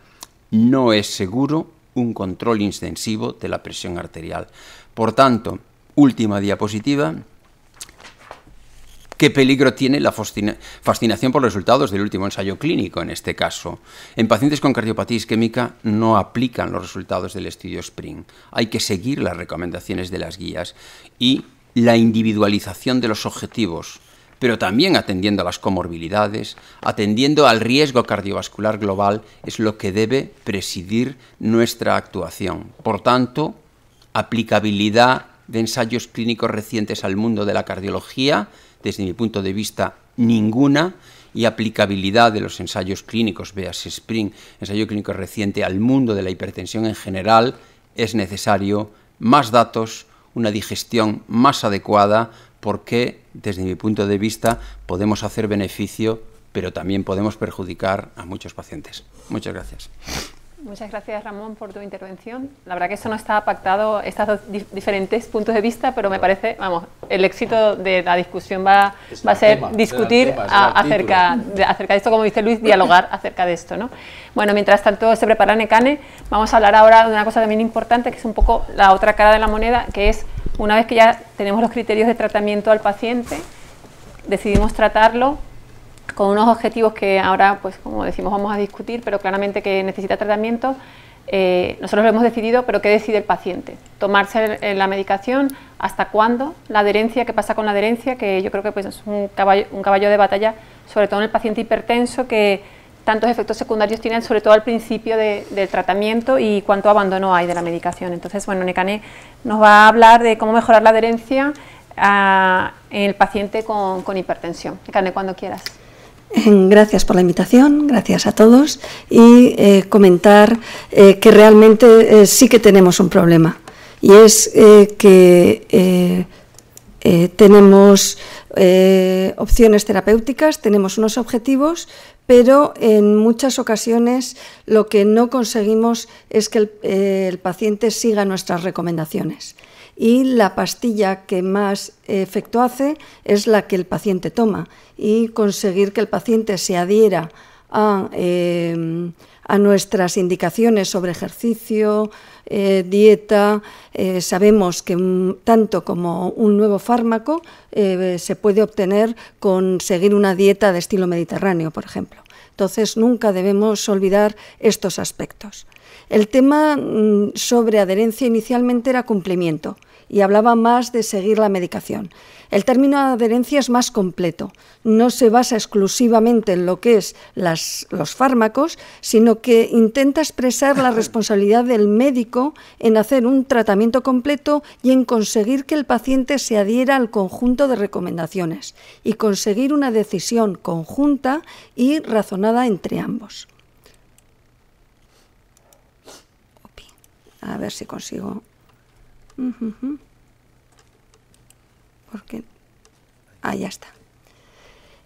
no es seguro un control intensivo de la presión arterial. Por tanto, última diapositiva, ¿Qué peligro tiene la fascinación por los resultados del último ensayo clínico en este caso? En pacientes con cardiopatía isquémica no aplican los resultados del estudio SPRING. Hay que seguir las recomendaciones de las guías y la individualización de los objetivos pero también atendiendo a las comorbilidades, atendiendo al riesgo cardiovascular global, es lo que debe presidir nuestra actuación. Por tanto, aplicabilidad de ensayos clínicos recientes al mundo de la cardiología, desde mi punto de vista, ninguna, y aplicabilidad de los ensayos clínicos, veas Spring, ensayo clínico reciente al mundo de la hipertensión en general, es necesario más datos, una digestión más adecuada, porque, desde mi punto de vista, podemos hacer beneficio, pero también podemos perjudicar a muchos pacientes. Muchas gracias. Muchas gracias, Ramón, por tu intervención. La verdad que esto no está pactado, estos dos diferentes puntos de vista, pero me parece, vamos, el éxito de la discusión va, a ser discutir acerca, de, esto, como dice Luis, dialogar acerca de esto. ¿no? Bueno, mientras tanto se prepara Necane, vamos a hablar ahora de una cosa también importante, que es un poco la otra cara de la moneda, que es una vez que ya tenemos los criterios de tratamiento al paciente, decidimos tratarlo, con unos objetivos que ahora, pues como decimos, vamos a discutir, pero claramente que necesita tratamiento. Eh, nosotros lo hemos decidido, pero ¿qué decide el paciente? ¿Tomarse la medicación? ¿Hasta cuándo? ¿La adherencia? ¿Qué pasa con la adherencia? Que yo creo que pues, es un caballo, de batalla, sobre todo en el paciente hipertenso, que tantos efectos secundarios tienen, sobre todo al principio del tratamiento y cuánto abandono hay de la medicación. Entonces, bueno, Necané nos va a hablar de cómo mejorar la adherencia ah, en el paciente con, hipertensión. Necane, cuando quieras. Eh, gracias por la invitación, gracias a todos y eh, comentar eh, que realmente sí que tenemos un problema y es que tenemos opciones terapéuticas, tenemos unos objetivos, pero en muchas ocasiones lo que no conseguimos es que el paciente siga nuestras recomendaciones y la pastilla que más efecto hace es la que el paciente toma y conseguir que el paciente se adhiera a, eh, nuestras indicaciones sobre ejercicio, eh, dieta. Eh, sabemos que tanto como un nuevo fármaco se puede obtener con seguir una dieta de estilo mediterráneo, por ejemplo. Entonces, nunca debemos olvidar estos aspectos. El tema mm, sobre adherencia inicialmente era cumplimiento y hablaba más de seguir la medicación. El término adherencia es más completo. No se basa exclusivamente en lo que es los fármacos, sino que intenta expresar la responsabilidad del médico en hacer un tratamiento completo y en conseguir que el paciente se adhiera al conjunto de recomendaciones y conseguir una decisión conjunta y razonada entre ambos. A ver si consigo porque ah, está.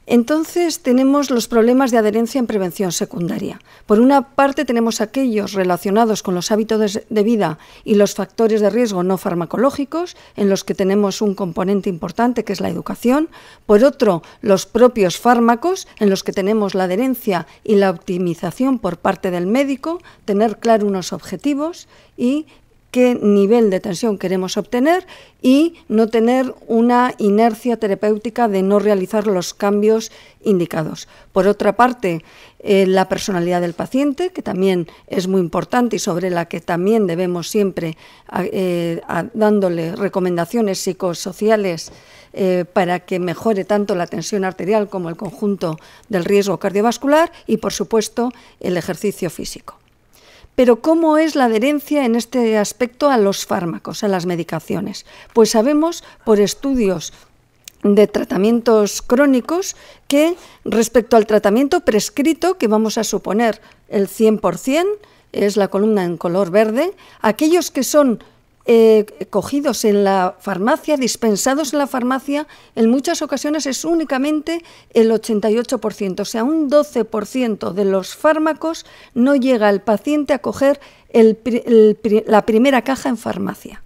Entonces tenemos los problemas de adherencia en prevención secundaria. Por una parte tenemos aquellos relacionados con los hábitos de vida y los factores de riesgo no farmacológicos, en los que tenemos un componente importante que es la educación. Por otro, los propios fármacos, en los que tenemos la adherencia y la optimización por parte del médico, tener claro unos objetivos y qué nivel de tensión queremos obtener y no tener una inercia terapéutica de no realizar los cambios indicados. Por otra parte, eh, la personalidad del paciente, que también es muy importante y sobre la que también debemos siempre eh, dándole recomendaciones psicosociales eh, para que mejore tanto la tensión arterial como el conjunto del riesgo cardiovascular y, por supuesto, el ejercicio físico. Pero ¿cómo es la adherencia en este aspecto a los fármacos, a las medicaciones? Pues sabemos por estudios de tratamientos crónicos que respecto al tratamiento prescrito, que vamos a suponer el 100%, es la columna en color verde, aquellos que son eh, cogidos en la farmacia, dispensados en la farmacia, en muchas ocasiones es únicamente el 88%, o sea, un 12% de los fármacos no llega el paciente a coger la primera caja en farmacia.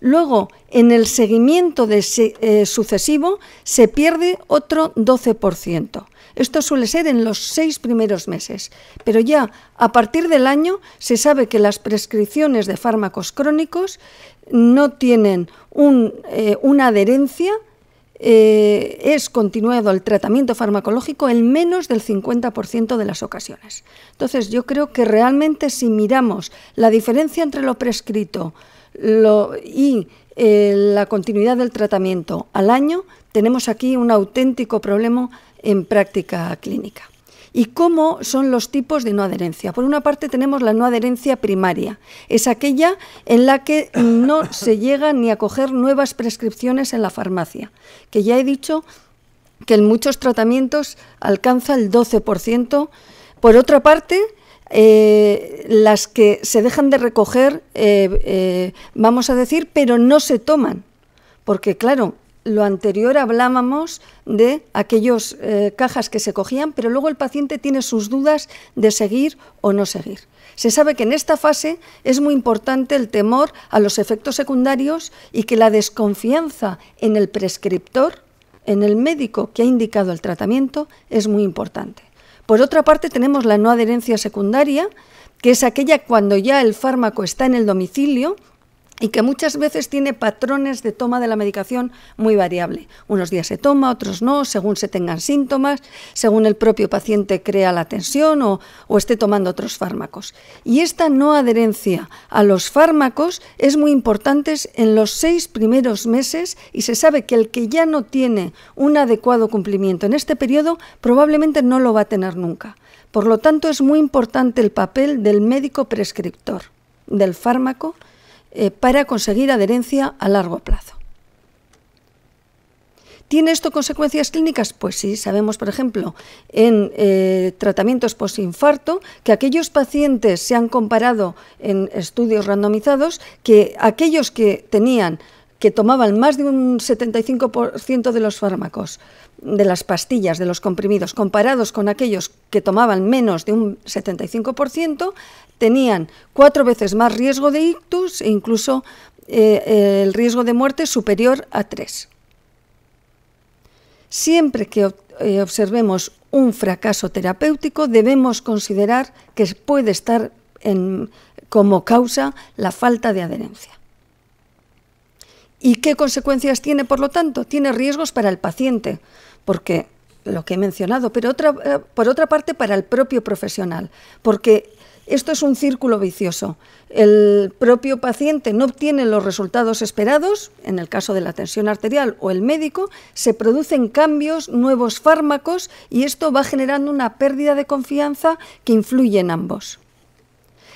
Luego, en el seguimiento eh, sucesivo, se pierde otro 12%. Esto suele ser en los seis primeros meses, pero ya a partir del año se sabe que las prescripciones de fármacos crónicos no tienen eh, una adherencia, eh, es continuado el tratamiento farmacológico en menos del 50% de las ocasiones. Entonces yo creo que realmente si miramos la diferencia entre lo prescrito, y eh, la continuidad del tratamiento al año, tenemos aquí un auténtico problema en práctica clínica. ¿Y cómo son los tipos de no adherencia? Por una parte tenemos la no adherencia primaria, es aquella en la que no se llega ni a coger nuevas prescripciones en la farmacia, que ya he dicho que en muchos tratamientos alcanza el 12%. Por otra parte, eh, las que se dejan de recoger, eh, eh, vamos a decir, pero no se toman. Porque claro, lo anterior hablábamos de aquellas cajas que se cogían, pero luego el paciente tiene sus dudas de seguir o no seguir. Se sabe que en esta fase es muy importante el temor a los efectos secundarios y que la desconfianza en el prescriptor, en el médico que ha indicado el tratamiento, es muy importante. Por otra parte, tenemos la no adherencia secundaria, que es aquella cuando ya el fármaco está en el domicilio y que muchas veces tiene patrones de toma de la medicación muy variable. Unos días se toma, otros no, según se tengan síntomas, según el propio paciente crea la tensión o, esté tomando otros fármacos. Y esta no adherencia a los fármacos es muy importante en los seis primeros meses y se sabe que el que ya no tiene un adecuado cumplimiento en este periodo probablemente no lo va a tener nunca. Por lo tanto, es muy importante el papel del médico prescriptor del fármaco eh, para conseguir adherencia a largo plazo. ¿Tiene esto consecuencias clínicas? Pues sí, sabemos, por ejemplo, en eh, tratamientos postinfarto, que aquellos pacientes se han comparado en estudios randomizados, que aquellos que tenían que tomaban más de un 75% de los fármacos, de las pastillas, de los comprimidos, comparados con aquellos que tomaban menos de un 75%, tenían cuatro veces más riesgo de ictus e incluso eh, el riesgo de muerte superior a tres. Siempre que eh, observemos un fracaso terapéutico debemos considerar que puede estar como causa la falta de adherencia. ¿Y qué consecuencias tiene, por lo tanto? Tiene riesgos para el paciente, porque lo que he mencionado, pero eh, por otra parte para el propio profesional, porque esto es un círculo vicioso. El propio paciente no obtiene los resultados esperados, en el caso de la tensión arterial o el médico, se producen cambios, nuevos fármacos y esto va generando una pérdida de confianza que influye en ambos.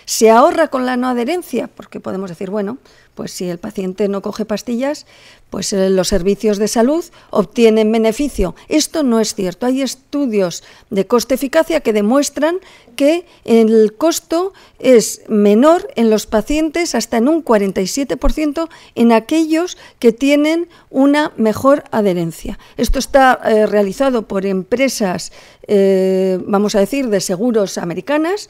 Se ahorra con la no adherencia, porque podemos decir, bueno, pues si el paciente no coge pastillas, pues eh, los servicios de salud obtienen beneficio. Esto no es cierto. Hay estudios de coste-eficacia que demuestran que el costo es menor en los pacientes hasta en un 47% en aquellos que tienen una mejor adherencia. Esto está eh, realizado por empresas, eh, vamos a decir, de seguros americanas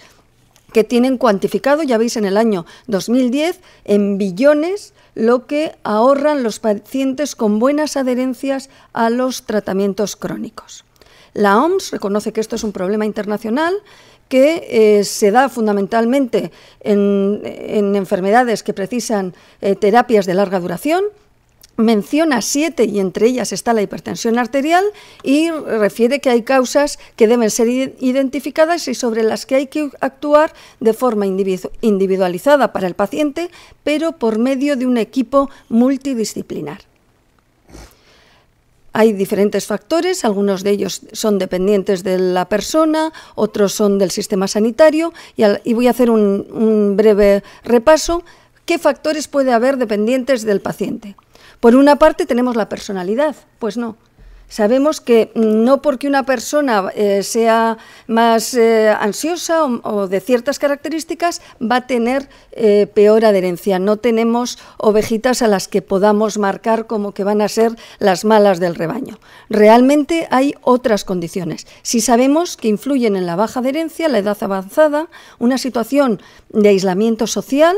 que tienen cuantificado, ya veis, en el año 2010 en billones lo que ahorran los pacientes con buenas adherencias a los tratamientos crónicos. La OMS reconoce que esto es un problema internacional que eh, se da fundamentalmente en, enfermedades que precisan eh, terapias de larga duración, menciona siete y entre ellas está la hipertensión arterial y refiere que hay causas que deben ser identificadas y sobre las que hay que actuar de forma individualizada para el paciente, pero por medio de un equipo multidisciplinar. Hay diferentes factores, algunos de ellos son dependientes de la persona, otros son del sistema sanitario y, voy a hacer un breve repaso. ¿Qué factores puede haber dependientes del paciente? Por una parte tenemos la personalidad, pues no. Sabemos que mm, no porque una persona eh, sea más eh, ansiosa o, de ciertas características va a tener eh, peor adherencia. No tenemos ovejitas a las que podamos marcar como que van a ser las malas del rebaño. Realmente hay otras condiciones. Si sabemos que influyen en la baja adherencia, la edad avanzada, una situación de aislamiento social,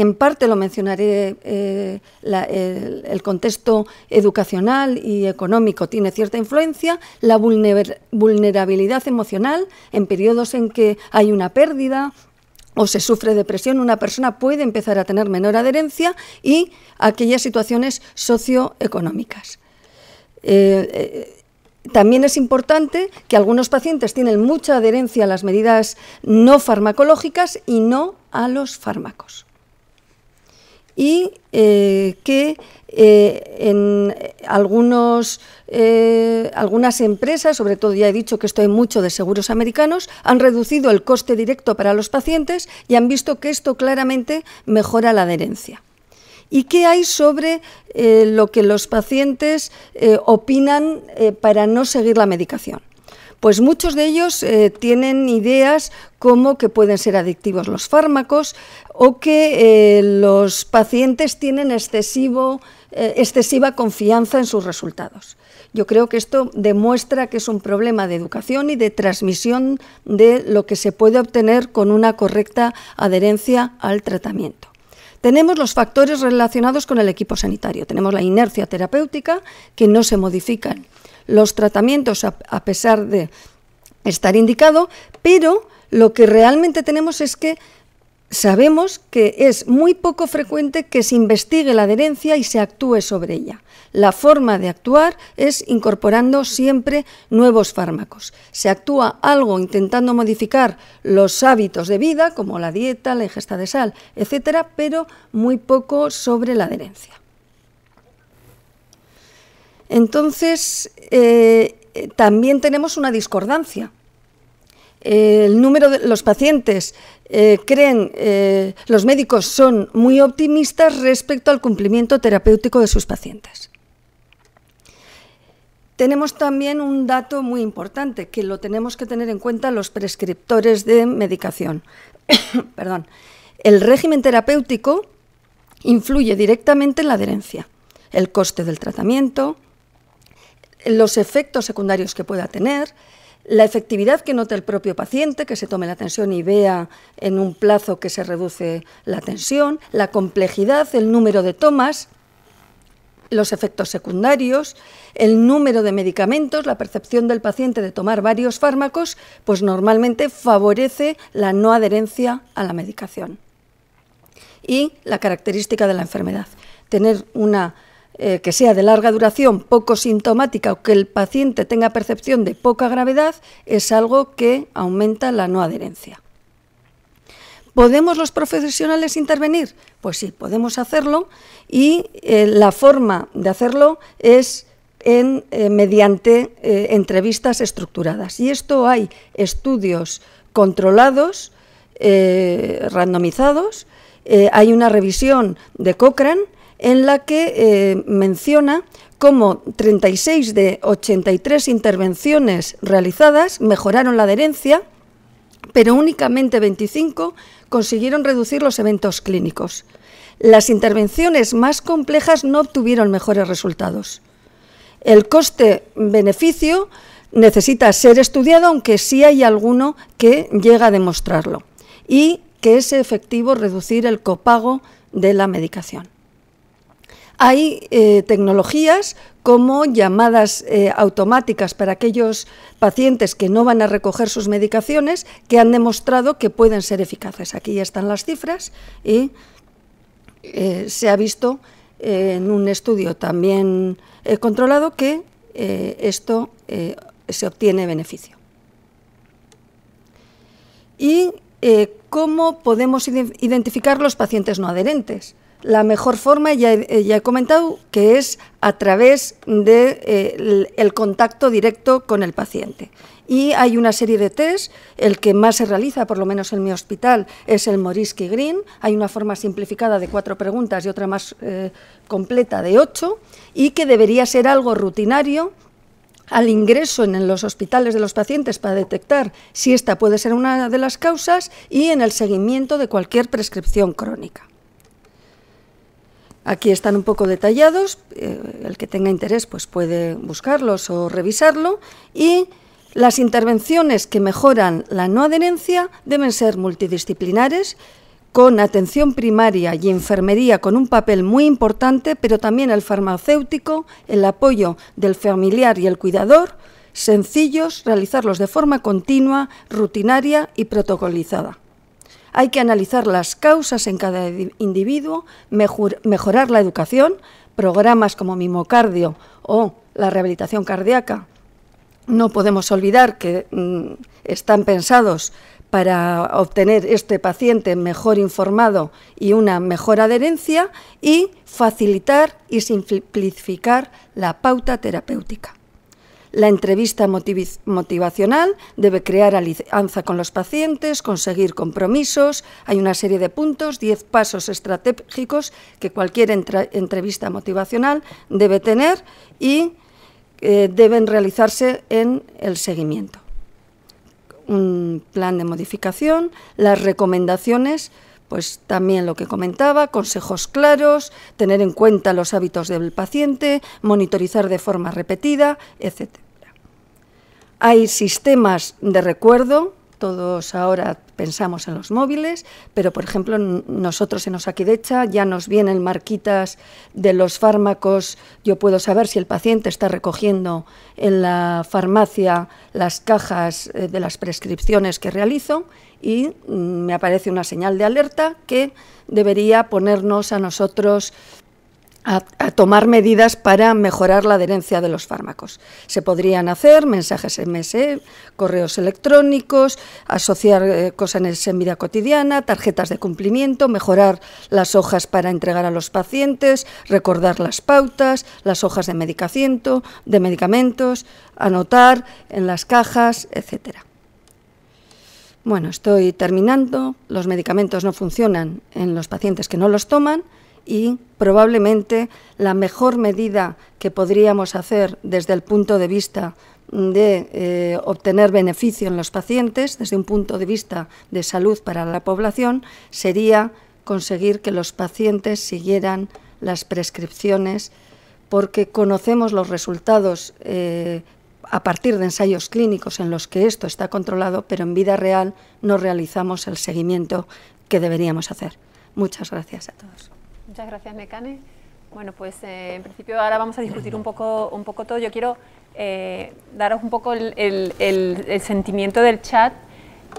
en parte lo mencionaré, eh, el, contexto educacional y económico tiene cierta influencia, la vulnerabilidad emocional en periodos en que hay una pérdida o se sufre depresión, una persona puede empezar a tener menor adherencia y aquellas situaciones socioeconómicas. Eh, eh, también es importante que algunos pacientes tienen mucha adherencia a las medidas no farmacológicas y no a los fármacos y eh, que eh, en eh, algunas empresas, sobre todo ya he dicho que esto hay mucho de seguros americanos, han reducido el coste directo para los pacientes y han visto que esto claramente mejora la adherencia. ¿Y qué hay sobre lo que los pacientes opinan para no seguir la medicación? Pues muchos de ellos eh, tienen ideas como que pueden ser adictivos los fármacos o que eh, los pacientes tienen eh, excesiva confianza en sus resultados. Yo creo que esto demuestra que es un problema de educación y de transmisión de lo que se puede obtener con una correcta adherencia al tratamiento. Tenemos los factores relacionados con el equipo sanitario. Tenemos la inercia terapéutica, que no se modifican los tratamientos a, pesar de estar indicado, pero lo que realmente tenemos es que sabemos que es muy poco frecuente que se investigue la adherencia y se actúe sobre ella. La forma de actuar es incorporando siempre nuevos fármacos. Se actúa algo intentando modificar los hábitos de vida, como la dieta, la ingesta de sal, etcétera, pero muy poco sobre la adherencia. Entonces, eh, también tenemos una discordancia. el número de los pacientes eh, creen, eh, los médicos son muy optimistas respecto al cumplimiento terapéutico de sus pacientes. Tenemos también un dato muy importante que lo tenemos que tener en cuenta los prescriptores de medicación. Perdón. El régimen terapéutico influye directamente en la adherencia, el coste del tratamiento, los efectos secundarios que pueda tener, la efectividad que note el propio paciente, que se tome la tensión y vea en un plazo que se reduce la tensión, la complejidad, el número de tomas, los efectos secundarios, el número de medicamentos, la percepción del paciente de tomar varios fármacos, pues normalmente favorece la no adherencia a la medicación. Y la característica de la enfermedad, tener una eh, que sea de larga duración, poco sintomática o que el paciente tenga percepción de poca gravedad, es algo que aumenta la no adherencia. ¿Podemos los profesionales intervenir? Pues sí, podemos hacerlo y eh, la forma de hacerlo es eh, mediante entrevistas estructuradas. Y esto hay estudios controlados, randomizados, hay una revisión de Cochrane en la que eh, menciona cómo 36 de 83 intervenciones realizadas mejoraron la adherencia, pero únicamente 25 consiguieron reducir los eventos clínicos. Las intervenciones más complejas no obtuvieron mejores resultados. El coste-beneficio necesita ser estudiado, aunque sí hay alguno que llega a demostrarlo, y que es efectivo reducir el copago de la medicación. Hay eh, tecnologías como llamadas eh, automáticas para aquellos pacientes que no van a recoger sus medicaciones que han demostrado que pueden ser eficaces. Aquí ya están las cifras y eh, se ha visto en un estudio también controlado que esto se obtiene beneficio. ¿Y cómo podemos identificar los pacientes no adherentes? la mejor forma, eh, ya he, comentado, que es a través del eh, contacto directo con el paciente. Y hay una serie de test, el que más se realiza, por lo menos en mi hospital, es el Morisky Green. Hay una forma simplificada de cuatro preguntas y otra más eh, completa de ocho, y que debería ser algo rutinario al ingreso en los hospitales de los pacientes para detectar si esta puede ser una de las causas y en el seguimiento de cualquier prescripción crónica. Aquí están un poco detallados, eh, el que tenga interés pues puede buscarlos o revisarlo y las intervenciones que mejoran la no adherencia deben ser multidisciplinares con atención primaria y enfermería con un papel muy importante, pero también el farmacéutico, el apoyo del familiar y el cuidador, sencillos, realizarlos de forma continua, rutinaria y protocolizada. Hay que analizar las causas en cada individuo, mejorar la educación, programas como mimocardio o la rehabilitación cardíaca. No podemos olvidar que mm, están pensados para obtener este paciente mejor informado y una mejor adherencia y facilitar y simplificar la pauta terapéutica. La entrevista motivacional debe crear alianza con los pacientes, conseguir compromisos. Hay una serie de puntos, 10 pasos estratégicos que cualquier entrevista motivacional debe tener y eh, deben realizarse en el seguimiento. Un plan de modificación, las recomendaciones pues también lo que comentaba, consejos claros, tener en cuenta los hábitos del paciente, monitorizar de forma repetida, etc. Hay sistemas de recuerdo todos ahora pensamos en los móviles, pero por ejemplo nosotros en Osakidecha ya nos vienen marquitas de los fármacos, yo puedo saber si el paciente está recogiendo en la farmacia las cajas eh, de las prescripciones que realizo y mm, me aparece una señal de alerta que debería ponernos a nosotros a, tomar medidas para mejorar la adherencia de los fármacos. Se podrían hacer mensajes SMS, e, correos electrónicos, asociar eh, cosas en vida cotidiana, tarjetas de cumplimiento, mejorar las hojas para entregar a los pacientes, recordar las pautas, las hojas de medicamento, de medicamentos, anotar en las cajas, etcétera. Bueno, estoy terminando. Los medicamentos no funcionan en los pacientes que no los toman y probablemente la mejor medida que podríamos hacer desde el punto de vista de eh, obtener beneficio en los pacientes, desde un punto de vista de salud para la población, sería conseguir que los pacientes siguieran las prescripciones porque conocemos los resultados eh, a partir de ensayos clínicos en los que esto está controlado, pero en vida real no realizamos el seguimiento que deberíamos hacer. Muchas gracias a todos. Muchas gracias, Mecane. Bueno, pues eh, en principio ahora vamos a discutir un poco, un poco todo. Yo quiero eh, daros un poco el, sentimiento del chat.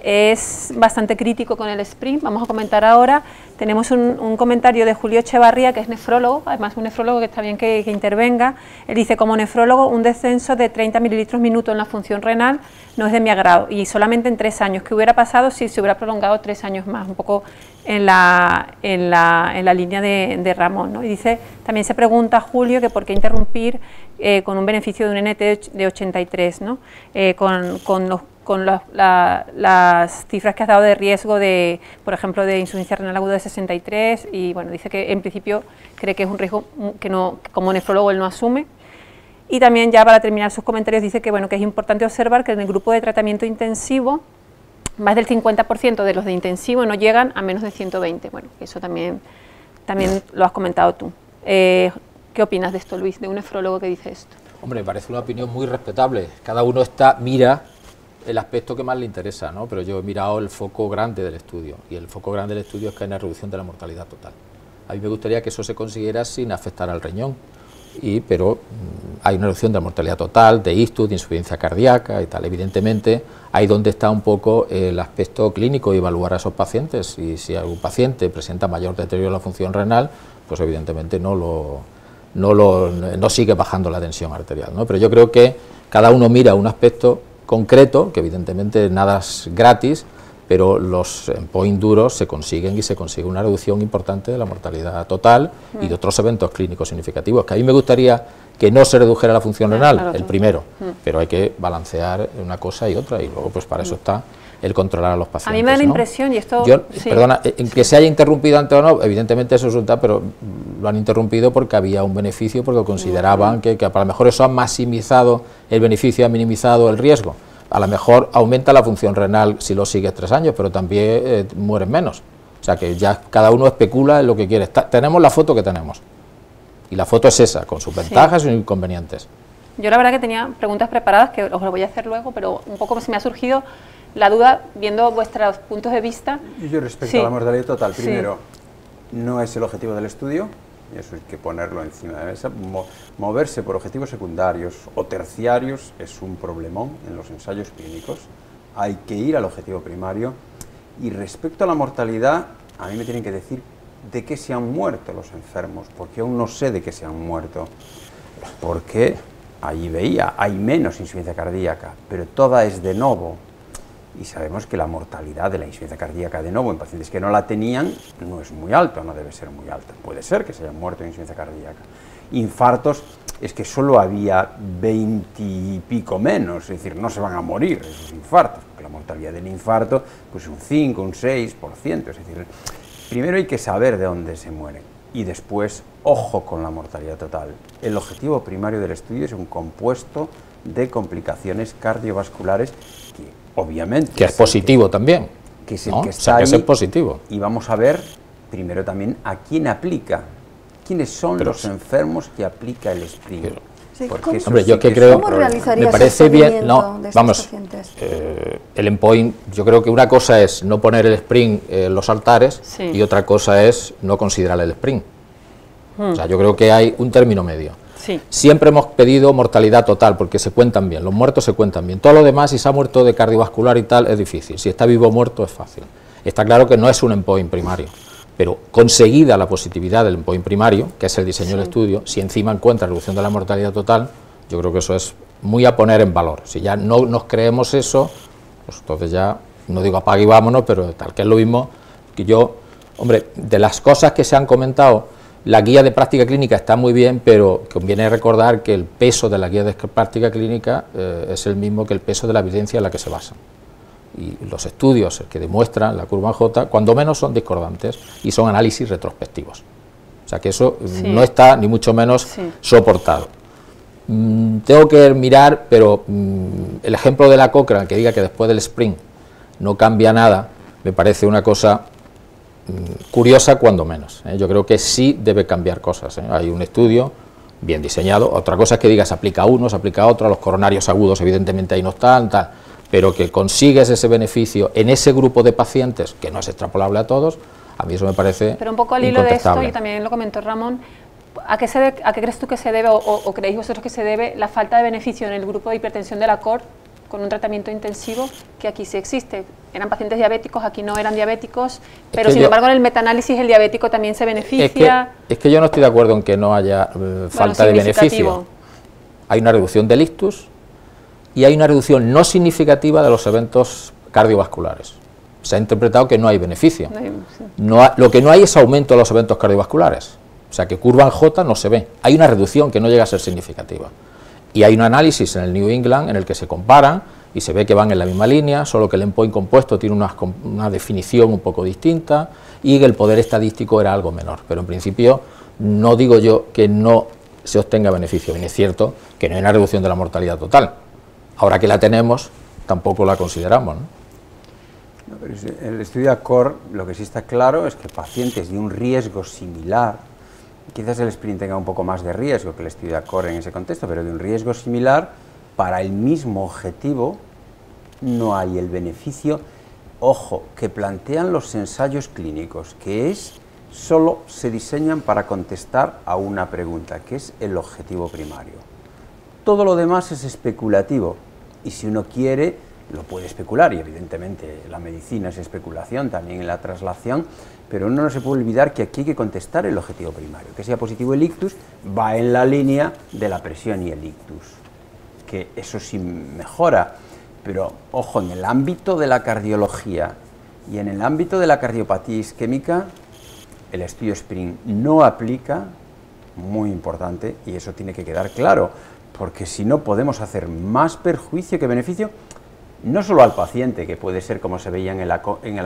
Es bastante crítico con el sprint, vamos a comentar ahora. Tenemos un, comentario de Julio Echevarría, que es nefrólogo, además un nefrólogo que está bien que, que intervenga. Él dice, como nefrólogo, un descenso de 30 mililitros minuto en la función renal no es de mi agrado y solamente en tres años. ¿Qué hubiera pasado si se hubiera prolongado tres años más? Un poco en la, en la, en la línea de, Ramón. ¿no? Y dice, también se pregunta Julio que por qué interrumpir eh, con un beneficio de un NT de 83, ¿no? Eh, con, con, los, con las cifras que has dado de riesgo de, por ejemplo, de insuficiencia renal aguda de 63 y bueno, dice que en principio cree que es un riesgo que no, como nefrólogo él no asume. Y también ya para terminar sus comentarios dice que bueno, que es importante observar que en el grupo de tratamiento intensivo más del 50% de los de intensivo no llegan a menos de 120. Bueno, eso también, también lo has comentado tú. Eh, ¿Qué opinas de esto, Luis, de un nefrólogo que dice esto? Hombre, me parece una opinión muy respetable. Cada uno está, mira el aspecto que más le interesa, ¿no? Pero yo he mirado el foco grande del estudio, y el foco grande del estudio es que hay una reducción de la mortalidad total. A mí me gustaría que eso se consiguiera sin afectar al riñón y, pero mm, hay una reducción de la mortalidad total, de ictus, de insuficiencia cardíaca y tal. Evidentemente, ahí donde está un poco eh, el aspecto clínico y evaluar a esos pacientes. Y si algún paciente presenta mayor deterioro de la función renal, pues evidentemente no lo, no, lo, no sigue bajando la tensión arterial. Pero yo creo que cada uno mira un aspecto concreto, que evidentemente nada es gratis, pero los point duros se consiguen y se consigue una reducción importante de la mortalidad total y de mm. otros eventos clínicos significativos, que a mí me gustaría que no se redujera la función renal, el primero, mm. pero hay que balancear una cosa y otra y luego pues para eso mm. está el controlar a los pacientes. A mí me da la impresión, y esto... perdona, eh, en que se haya interrumpido antes o no, evidentemente eso resulta, pero lo han interrumpido porque había un beneficio, porque consideraban que, que a lo mejor eso ha maximizado el beneficio, ha minimizado el riesgo a lo mejor aumenta la función renal si lo sigues tres años, pero también mueren eh, mueres menos. O sea que ya cada uno especula en lo que quiere. tenemos la foto que tenemos. Y la foto es esa, con sus ventajas y inconvenientes. Yo la verdad que tenía preguntas preparadas que os lo voy a hacer luego, pero un poco se me ha surgido la duda viendo vuestros puntos de vista. Yo respecto a la mortalidad total, primero, no es el objetivo del estudio, eso hay que ponerlo encima de la mesa. moverse por objetivos secundarios o terciarios es un problemón en los ensayos clínicos. Hay que ir al objetivo primario. Y respecto a la mortalidad, a mí me tienen que decir de qué se han muerto los enfermos, porque aún no sé de qué se han muerto. Porque ahí veía, hay menos insuficiencia cardíaca, pero toda es de nuevo y sabemos que la mortalidad de la insuficiencia cardíaca de nuevo en pacientes que no la tenían no es muy alta, no debe ser muy alta. Puede ser que se hayan muerto de insuficiencia cardíaca. Infartos es que solo había 20 pico menos, es decir, no se van a morir esos infartos, porque la mortalidad del infarto pues un 5, un 6%, es decir, primero hay que saber de dónde se mueren y después ojo con la mortalidad total. El objetivo primario del estudio es un compuesto de complicaciones cardiovasculares Obviamente. Que es, positivo también. Que es el que está es positivo. Y vamos a ver primero también a quién aplica. ¿Quiénes son los enfermos que aplica el sprint? Hombre, yo que creo, me parece bien, no, vamos, eh, el endpoint, yo creo que una cosa es no poner el SPRING en los altares y otra cosa es no considerar el SPRING. O sea, hmm. yo creo que hay un término medio. Siempre hemos pedido mortalidad total, porque se cuentan bien, los muertos se cuentan bien. Todo lo demás, si se ha muerto de cardiovascular y tal, es difícil. Si está vivo o muerto, es fácil. Está claro que no es un endpoint primario, pero conseguida la positividad del endpoint primario, que es el diseño del estudio, si encima encuentra reducción de la mortalidad total, yo creo que eso es muy a poner en valor. Si ya no nos creemos eso, pues entonces ya, no digo apague y vámonos, pero tal, que es lo mismo que yo, hombre, de las cosas que se han comentado, la guía de práctica clínica está muy bien, pero conviene recordar que el peso de la guía de práctica clínica eh, es el mismo que el peso de la evidencia en la que se basa. Y los estudios que demuestran la curva J, cuando menos son discordantes y son análisis retrospectivos. O sea que eso mm, no está ni mucho menos soportado. Mm, tengo que mirar, pero mm, el ejemplo de la Cochrane que diga que después del sprint no cambia nada, me parece una cosa curiosa cuando menos. ¿eh? Yo creo que sí debe cambiar cosas. ¿eh? Hay un estudio bien diseñado. Otra cosa es que digas aplica a uno, se aplica a otro, los coronarios agudos evidentemente ahí no están, tal, pero que consigues ese beneficio en ese grupo de pacientes, que no es extrapolable a todos, a mí eso me parece Pero un poco al hilo de esto, y también lo comentó Ramón, ¿a qué, se a qué crees tú que se debe, o, creéis vosotros que se debe la falta de beneficio en el grupo de hipertensión de la COR con un tratamiento intensivo que aquí sí existe. Eran pacientes diabéticos, aquí no eran diabéticos, pero sin embargo en el metaanálisis el diabético también se beneficia. Es que, yo no estoy de acuerdo en que no haya eh, falta de beneficio. Hay una reducción del ictus y hay una reducción no significativa de los eventos cardiovasculares. Se ha interpretado que no hay beneficio. No, lo que no hay es aumento de los eventos cardiovasculares. O sea que curva en J no se ve. Hay una reducción que no llega a ser significativa. Y hay un análisis en el New England en el que se comparan y se ve que van en la misma línea, solo que el endpoint compuesto tiene una, una, definición un poco distinta y que el poder estadístico era algo menor. Pero en principio no digo yo que no se obtenga beneficio, bien es cierto que no hay una reducción de la mortalidad total. Ahora que la tenemos, tampoco la consideramos. ¿no? el estudio ACOR lo que sí está claro es que pacientes de un riesgo similar quizás el sprint tenga un poco más de riesgo que el de corre en ese contexto, pero de un riesgo similar para el mismo objetivo no hay el beneficio, ojo, que plantean los ensayos clínicos, que es solo se diseñan para contestar a una pregunta, que es el objetivo primario. Todo lo demás es especulativo y si uno quiere lo puede especular y evidentemente la medicina es especulación, también la traslación, pero no se puede olvidar que aquí hay que contestar el objetivo primario. Que sea positivo el ictus va en la línea de la presión y el ictus, que eso sí mejora, pero ojo, en el ámbito de la cardiología y en el ámbito de la cardiopatía isquémica, el estudio Spring no aplica, muy importante, y eso tiene que quedar claro, porque si no podemos hacer más perjuicio que beneficio, no solo al paciente, que puede ser como se veía en el, en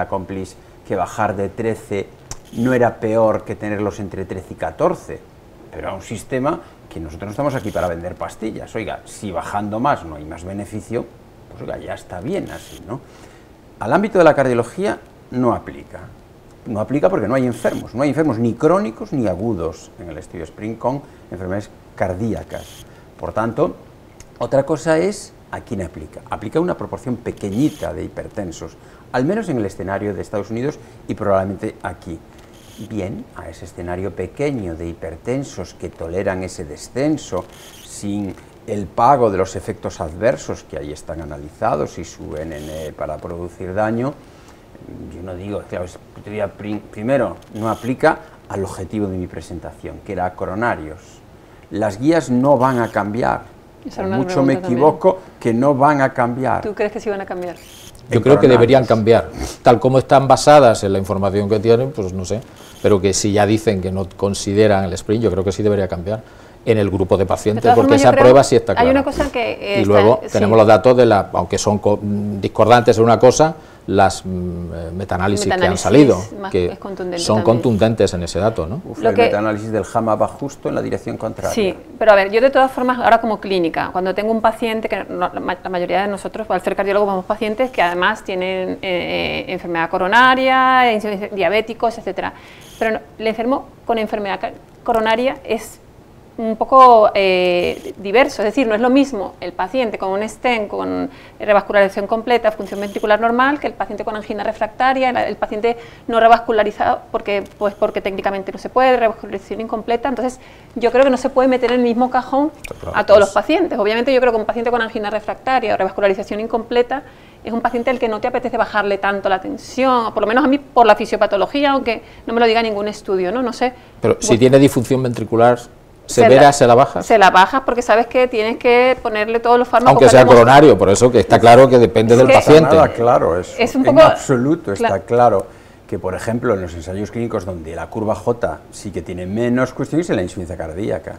que bajar de 13 no era peor que tenerlos entre 13 y 14, pero a un sistema que nosotros no estamos aquí para vender pastillas. Oiga, si bajando más no hay más beneficio, pues oiga, ya está bien así, ¿no? Al ámbito de la cardiología no aplica. No aplica porque no hay enfermos, no hay enfermos ni crónicos ni agudos en el estudio Spring con enfermedades cardíacas. Por tanto, otra cosa es a quién aplica. Aplica una proporción pequeñita de hipertensos, al menos en el escenario de Estados Unidos y probablemente aquí. Bien, a ese escenario pequeño de hipertensos que toleran ese descenso sin el pago de los efectos adversos que ahí están analizados y suben eh, para producir daño, mm, yo no digo, claro, primero no aplica al objetivo de mi presentación, que era coronarios. Las guías no van a cambiar. Mucho me equivoco que no van a cambiar. ¿Tú crees que sí van a cambiar? Yo creo que deberían cambiar. Tal como están basadas en la información que tienen, pues no sé. Pero que si ya dicen que no consideran el sprint, yo creo que sí debería cambiar en el grupo de pacientes, porque esa prueba sí está clara. y luego tenemos los datos de la, aunque son discordantes en una cosa, las mm, eh, metaanálisis que han salido, que son contundentes en ese dato. ¿no? el metanálisis del JAMA va justo en la dirección contraria. Sí, pero a ver, yo de todas formas, ahora como clínica, cuando tengo un paciente, que la mayoría de nosotros, al ser cardiólogo, vamos pacientes que además tienen eh, eh, enfermedad coronaria, diabéticos, etcétera. Pero el enfermo con enfermedad coronaria es un poco eh, diverso, es decir, no es lo mismo el paciente con un stent, con revascularización completa, función ventricular normal, que el paciente con angina refractaria, el, paciente no revascularizado porque, pues, porque técnicamente no se puede, revascularización incompleta, entonces yo creo que no se puede meter en el mismo cajón a todos los pacientes. Obviamente yo creo que un paciente con angina refractaria o revascularización incompleta es un paciente al que no te apetece bajarle tanto la tensión, por lo menos a mí por la fisiopatología, aunque no me lo diga ningún estudio, ¿no? No sé. Pero si tiene disfunción ventricular se la, se la baja. Se la bajas porque sabes que tienes que ponerle todos los fármacos. Aunque sea coronario, por eso que está claro que depende del paciente. Nada claro, es un poco en absoluto está claro que por ejemplo en los ensayos clínicos donde la curva J sí que tiene menos cuestiones en la insuficiencia cardíaca.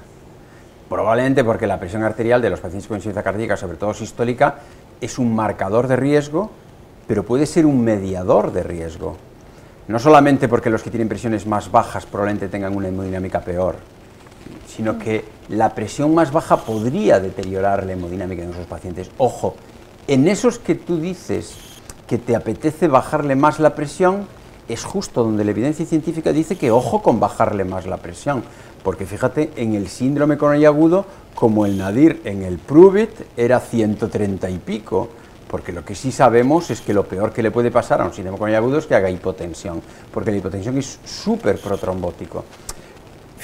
Probablemente porque la presión arterial de los pacientes con insuficiencia cardíaca, sobre todo sistólica, es un marcador de riesgo, pero puede ser un mediador de riesgo. No solamente porque los que tienen presiones más bajas probablemente tengan una hemodinámica peor, sino que la presión más baja podría deteriorar la hemodinámica de nuestros pacientes. Ojo, en esos que tú dices que te apetece bajarle más la presión, es justo donde la evidencia científica dice que ojo con bajarle más la presión, porque fíjate, en el síndrome agudo, como el nadir en el Pruvit, era 130 y pico, porque lo que sí sabemos es que lo peor que le puede pasar a un síndrome agudo es que haga hipotensión, porque la hipotensión es súper protrombótico.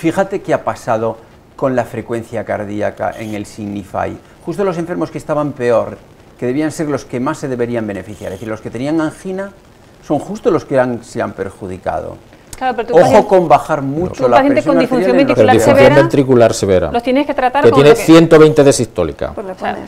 Fíjate qué ha pasado con la frecuencia cardíaca en el Signify. Justo los enfermos que estaban peor, que debían ser los que más se deberían beneficiar, es decir, los que tenían angina, son justo los que se han perjudicado. Ojo con bajar mucho la presión con disfunción ventricular, severa, Los tienes que tratar que tiene 120 de sistólica.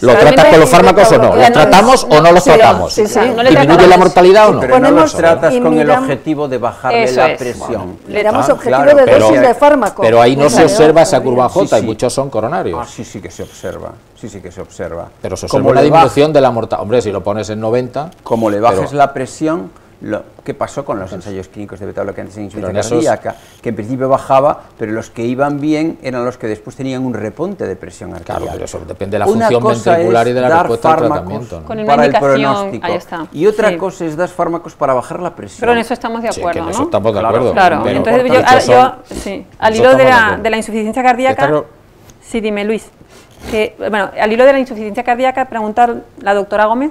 lo, tratas con los fármacos o no? ¿Lo tratamos o no los tratamos? Sí, la mortalidad o no? Pero no los tratas con el objetivo de bajarle la presión. Le damos ah, objetivo de dosis de fármaco. Pero ahí no se observa esa curva J y muchos son coronarios. Ah, sí, sí que se observa. Sí, sí que se observa. Pero eso observa una disminución de la mortalidad. Hombre, si lo pones en 90... Como le bajes la presión lo que pasó con los ensayos clínicos de beta-bloqueantes en insuficiencia cardíaca, que en principio bajaba, pero los que iban bien eran los que después tenían un reponte de presión arterial. Claro, pero eso depende de la función ventricular y de la respuesta al tratamiento. para el pronóstico. Ahí está. Y otra cosa es dar fármacos para bajar la presión. Pero en eso estamos de acuerdo, sí, ¿no? Eso estamos de acuerdo. Claro, entonces yo, ah, al, hilo de la, insuficiencia cardíaca... Sí, dime, Luis. bueno, al hilo de la insuficiencia cardíaca, preguntar la doctora Gómez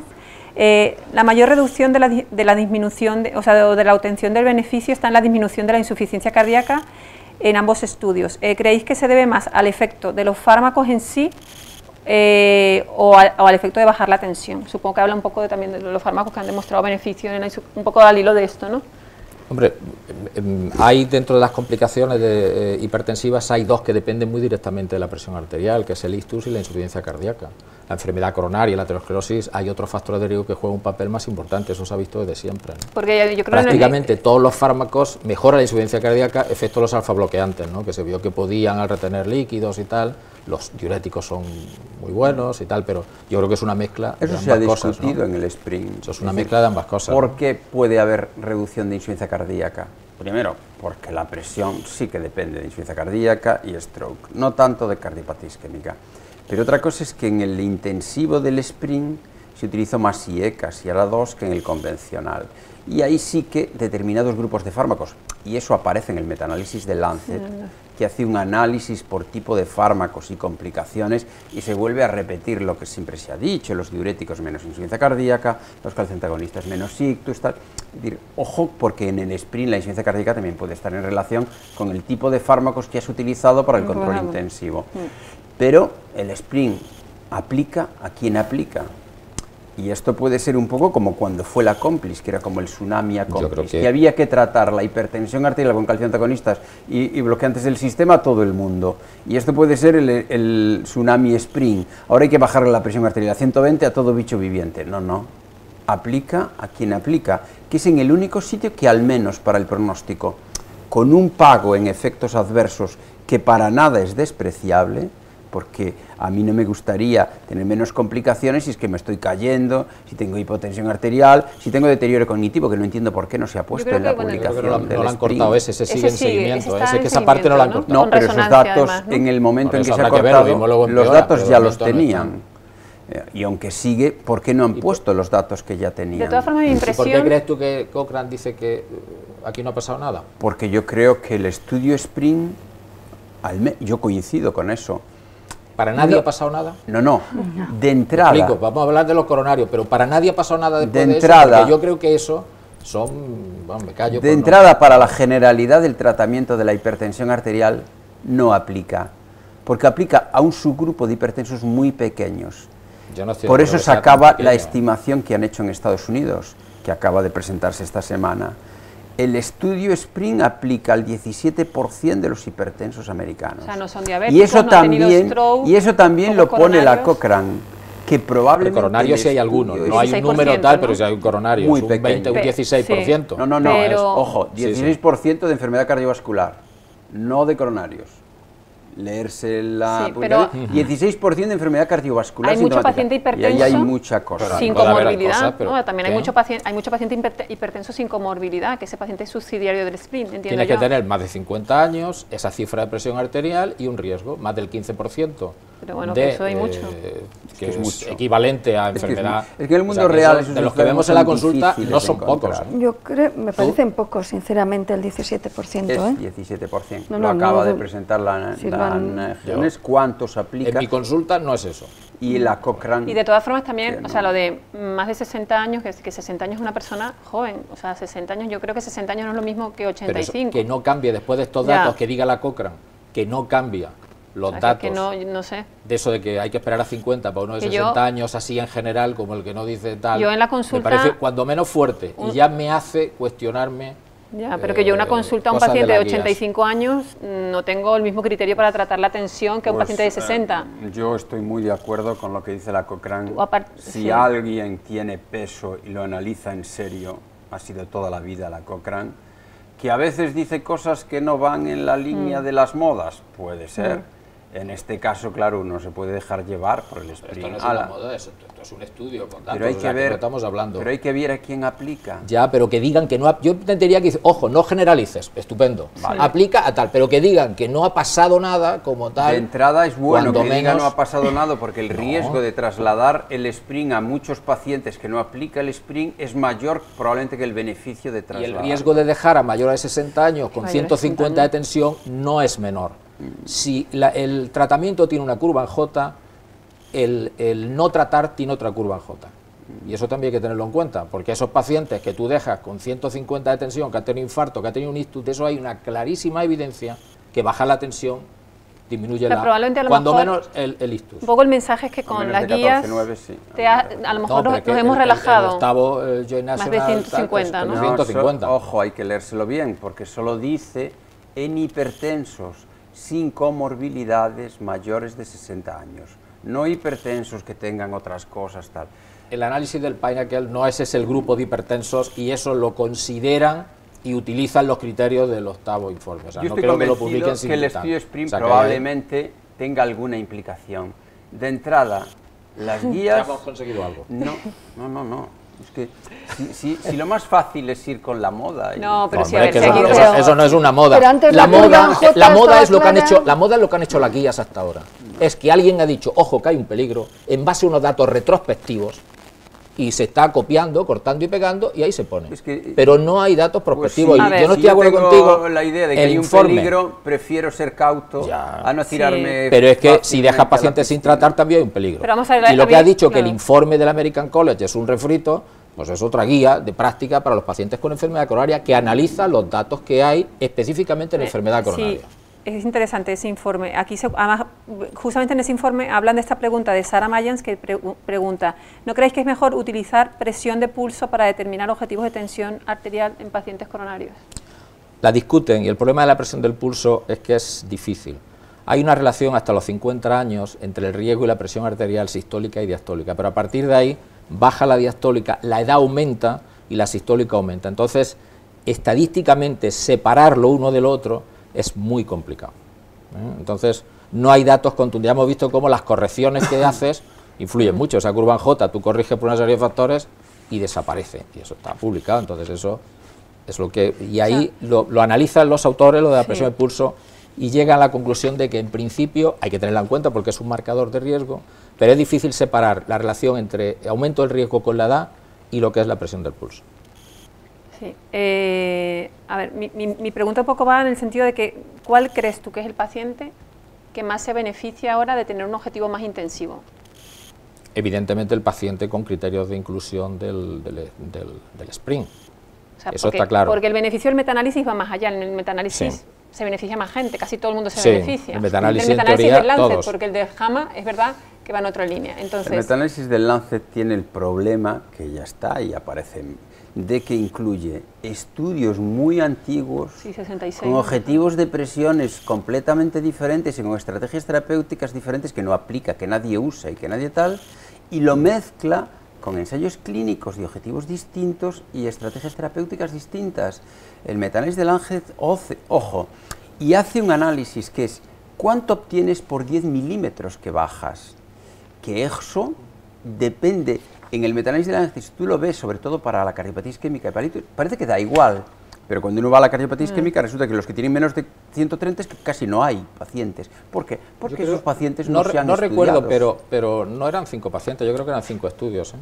eh, la mayor reducción de la, disminución, o sea, de, la obtención del beneficio está en la disminución de la insuficiencia cardíaca en ambos estudios. Eh, ¿Creéis que se debe más al efecto de los fármacos en sí eh, o, al, efecto de bajar la tensión? Supongo que habla un poco de, también de los fármacos que han demostrado beneficio, en un poco al hilo de esto, ¿no? Hombre, em, em, hay dentro de las complicaciones hipertensivas hay dos que dependen muy directamente de la presión arterial, que es el ictus y la insuficiencia cardíaca la enfermedad coronaria, la aterosclerosis, hay otros factores de riesgo que juegan un papel más importante, eso se ha visto desde siempre. Porque Prácticamente todos los fármacos mejoran la insuficiencia cardíaca, excepto los alfabloqueantes, ¿no? que se vio que podían al retener líquidos y tal, los diuréticos son muy buenos y tal, pero yo creo que es una mezcla eso de ambas se ha discutido en el sprint. Eso es una mezcla de ambas cosas. ¿Por qué puede haber reducción de insuficiencia cardíaca? Primero, porque la presión sí que depende de insuficiencia cardíaca y stroke, no tanto de cardiopatía isquémica. Pero otra cosa es que en el intensivo del sprint se utilizó más e y la 2 que en el convencional. Y ahí sí que determinados grupos de fármacos, y eso aparece en el metaanálisis de Lancet, que hace un análisis por tipo de fármacos y complicaciones y se vuelve a repetir lo que siempre se ha dicho, los diuréticos menos insuficiencia cardíaca, los calcentagonistas menos ictus, tal. ojo, porque en el sprint la insuficiencia cardíaca también puede estar en relación con el tipo de fármacos que has utilizado para el control intensivo. Mm. Pero el SPRING aplica a quien aplica. Y esto puede ser un poco como cuando fue la cómplice, que era como el tsunami a Complis, que... había que tratar la hipertensión arterial con calcio antagonistas y, bloqueantes del sistema a todo el mundo. Y esto puede ser el, tsunami SPRING. Ahora hay que bajar la presión arterial a 120 a todo bicho viviente. No, no. Aplica a quien aplica, que es en el único sitio que al menos para el pronóstico, con un pago en efectos adversos que para nada es despreciable, porque a mí no me gustaría tener menos complicaciones si es que me estoy cayendo, si tengo hipotensión arterial, si tengo deterioro cognitivo, que no entiendo por qué no se ha puesto en la publicación. no, lo han cortado ese, ese sigue en seguimiento, ese, que esa parte no la han cortado. No, pero esos datos en el momento en que se ha cortado, los datos ya los tenían eh, y aunque sigue, ¿por qué no han puesto los datos que ya tenían? De todas formas, mi impresión... ¿Por qué crees tú que Cochrane dice que eh, aquí no ha pasado nada? Porque yo creo que el estudio Spring, al yo coincido con eso, ¿Para nadie ha pasado nada? No, no. De entrada. Explico, vamos a hablar de los coronarios, pero para nadie ha pasado nada de, entrada, de eso, yo creo que eso son. Bueno, me callo. De pues entrada, para la generalidad del tratamiento de la hipertensión arterial no aplica, porque aplica a un subgrupo de hipertensos muy pequeños. Por eso se acaba la estimación que han hecho en Estados Unidos, que acaba de presentarse esta semana el estudio Spring aplica al 17% de los hipertensos americanos. O sea, no son diabéticos, y eso también, Y eso también lo pone la Cochrane, que probablemente... El sí hay alguno, no hay un número tal, pero si hay un coronario, un, 16%. No, no, no, ojo, 16% de enfermedad cardiovascular, no de coronarios leerse la sí, 16% de enfermedad cardiovascular hay mucho paciente hipertenso sin comorbilidad también hay mucho paciente hay mucho paciente hipertenso sin comorbilidad que ese paciente es subsidiario del sprint tiene que tener más de 50 años esa cifra de presión arterial y un riesgo más del 15% pero bueno, que eso hay mucho. Eh, que es, mucho. equivalente a enfermedad. Es que, el mundo real. de los que vemos en la consulta no son pocos. ¿eh? Yo creo, me parecen pocos, sinceramente, el 17%. Es 17%. ¿eh? No, lo acaba de presentar la, ¿Cuántos aplican? En mi consulta no es eso. Y la Cochrane. Y de todas formas también, o sea, lo de más de 60 años, que, que 60 años es una persona joven. O sea, 60 años, yo creo que 60 años no es lo mismo que 85. que no cambie después de estos datos que diga la Cochrane, que no cambia los datos de eso de que hay que esperar a 50 para uno de 60 años, así en general, como el que no dice tal, yo en la consulta, me parece cuando menos fuerte y ya me hace cuestionarme. pero que yo una eh, consulta a un paciente de, 85 años mm, no tengo el mismo criterio para tratar la tensión que un pues, paciente de 60. Eh, yo estoy muy de acuerdo con lo que dice la Cochrane. Si alguien tiene peso y lo analiza en serio, ha sido toda la vida la Cochrane, que a veces dice cosas que no van en la línea mm. de las modas, puede ser. Mm. En este caso, claro, no se puede dejar llevar por el sprint. esto no es una moda, esto, es un estudio con datos, pero hay que ver, estamos hablando. Pero hay que ver a quién aplica. Ya, pero que digan que no... Ha, yo entendería que, ojo, no generalices, estupendo, aplica a tal, pero que digan que no ha pasado nada como tal... La entrada es bueno que digan diga no ha pasado nada, porque el riesgo de trasladar el SPRING a muchos pacientes que no aplica el SPRING es mayor probablemente que el beneficio de trasladar. Y el riesgo de dejar a mayor de 60 años con 150 de tensión no es menor. Si el tratamiento tiene una curva en J, el, no tratar tiene otra curva en J. Y eso también hay que tenerlo en cuenta, porque esos pacientes que tú dejas con 150 de tensión, que ha tenido infarto, que ha tenido un ictus, de eso hay una clarísima evidencia que baja la tensión, disminuye la... a cuando menos el, el, ictus. Un poco el mensaje es que con las guías a lo mejor nos, hemos relajado. Más de 150, pues, ¿no? ojo, hay que leérselo bien, porque solo dice en hipertensos sin comorbilidades mayores de 60 años, no hipertensos que tengan otras cosas, tal. El análisis del Pineapple no ese es el grupo de hipertensos y eso lo consideran y utilizan los criterios del octavo informe. O sea, Yo no creo que lo publiquen sin que el estudio SPRINT probablemente tenga alguna implicación. De entrada, las guías... hemos conseguido algo. No, no, no, no. Es que si, lo más fácil es ir con la moda. eso, no es una moda. La moda, la moda es lo que han hecho, la moda es lo que han hecho las guías hasta ahora. Es que alguien ha dicho, ojo, que hay un peligro, en base a unos datos retrospectivos y se está copiando, cortando y pegando y ahí se pone. Eh, Pero no hay datos pues prospectivos. yo no estoy de acuerdo contigo. La idea de que hay peligro, prefiero ser cauto a no tirarme. Pero es que si dejas pacientes sin tratar también hay un peligro. y lo que ha dicho que el informe del American College es un refrito, pues es otra guía de práctica para los pacientes con enfermedad coronaria que analiza los datos que hay específicamente en eh, enfermedad coronaria es interesante ese informe. Aquí, justamente en ese informe hablan de esta pregunta de Sara Mayans que pregunta, ¿no creéis que es mejor utilizar presión de pulso para determinar objetivos de tensión arterial en pacientes coronarios? La discuten y el problema de la presión del pulso es que es difícil. Hay una relación hasta los 50 años entre el riesgo y la presión arterial sistólica y diastólica, pero a partir de ahí baja la diastólica, la edad aumenta y la sistólica aumenta. Entonces, estadísticamente separarlo uno del otro es muy complicado. ¿eh? Entonces, no hay datos contundentes. hemos visto cómo las correcciones que haces influyen mucho. Esa curva en J, tú corriges por una serie de factores y desaparece. Y eso está publicado, entonces eso es lo que... Y ahí lo, analizan los autores, lo de la presión del pulso, y llegan a la conclusión de que en principio hay que tenerla en cuenta porque es un marcador de riesgo, pero es difícil separar la relación entre aumento del riesgo con la edad y lo que es la presión del pulso. Sí. Eh, a ver, mi, pregunta un poco va en el sentido de que, ¿cuál crees tú que es el paciente que más se beneficia ahora de tener un objetivo más intensivo? Evidentemente el paciente con criterios de inclusión del, SPRING Eso está claro. Porque el beneficio del metanálisis va más allá. En el metaanálisis se beneficia más gente, casi todo el mundo se beneficia. El del Lancet, porque el de JAMA es verdad que va en otra línea. Entonces, el metanálisis del Lancet tiene el problema que ya está y aparece de que incluye estudios muy antiguos con objetivos de presiones completamente diferentes y con estrategias terapéuticas diferentes que no aplica, que nadie usa y que nadie tal, y lo mezcla con ensayos clínicos de objetivos distintos y estrategias terapéuticas distintas. El metanálisis del Ángel, ojo, y hace un análisis que es cuánto obtienes por 10 milímetros que bajas, que eso depende en el metanálisis de la tú lo ves, sobre todo para la cardiopatía isquémica, parece que da igual, pero cuando uno va a la cardiopatía mm. isquémica resulta que los que tienen menos de 130 es que casi no hay pacientes. ¿Por qué? Porque esos pacientes no, se han No recuerdo, pero, pero no eran cinco pacientes, yo creo que eran cinco estudios. ¿eh?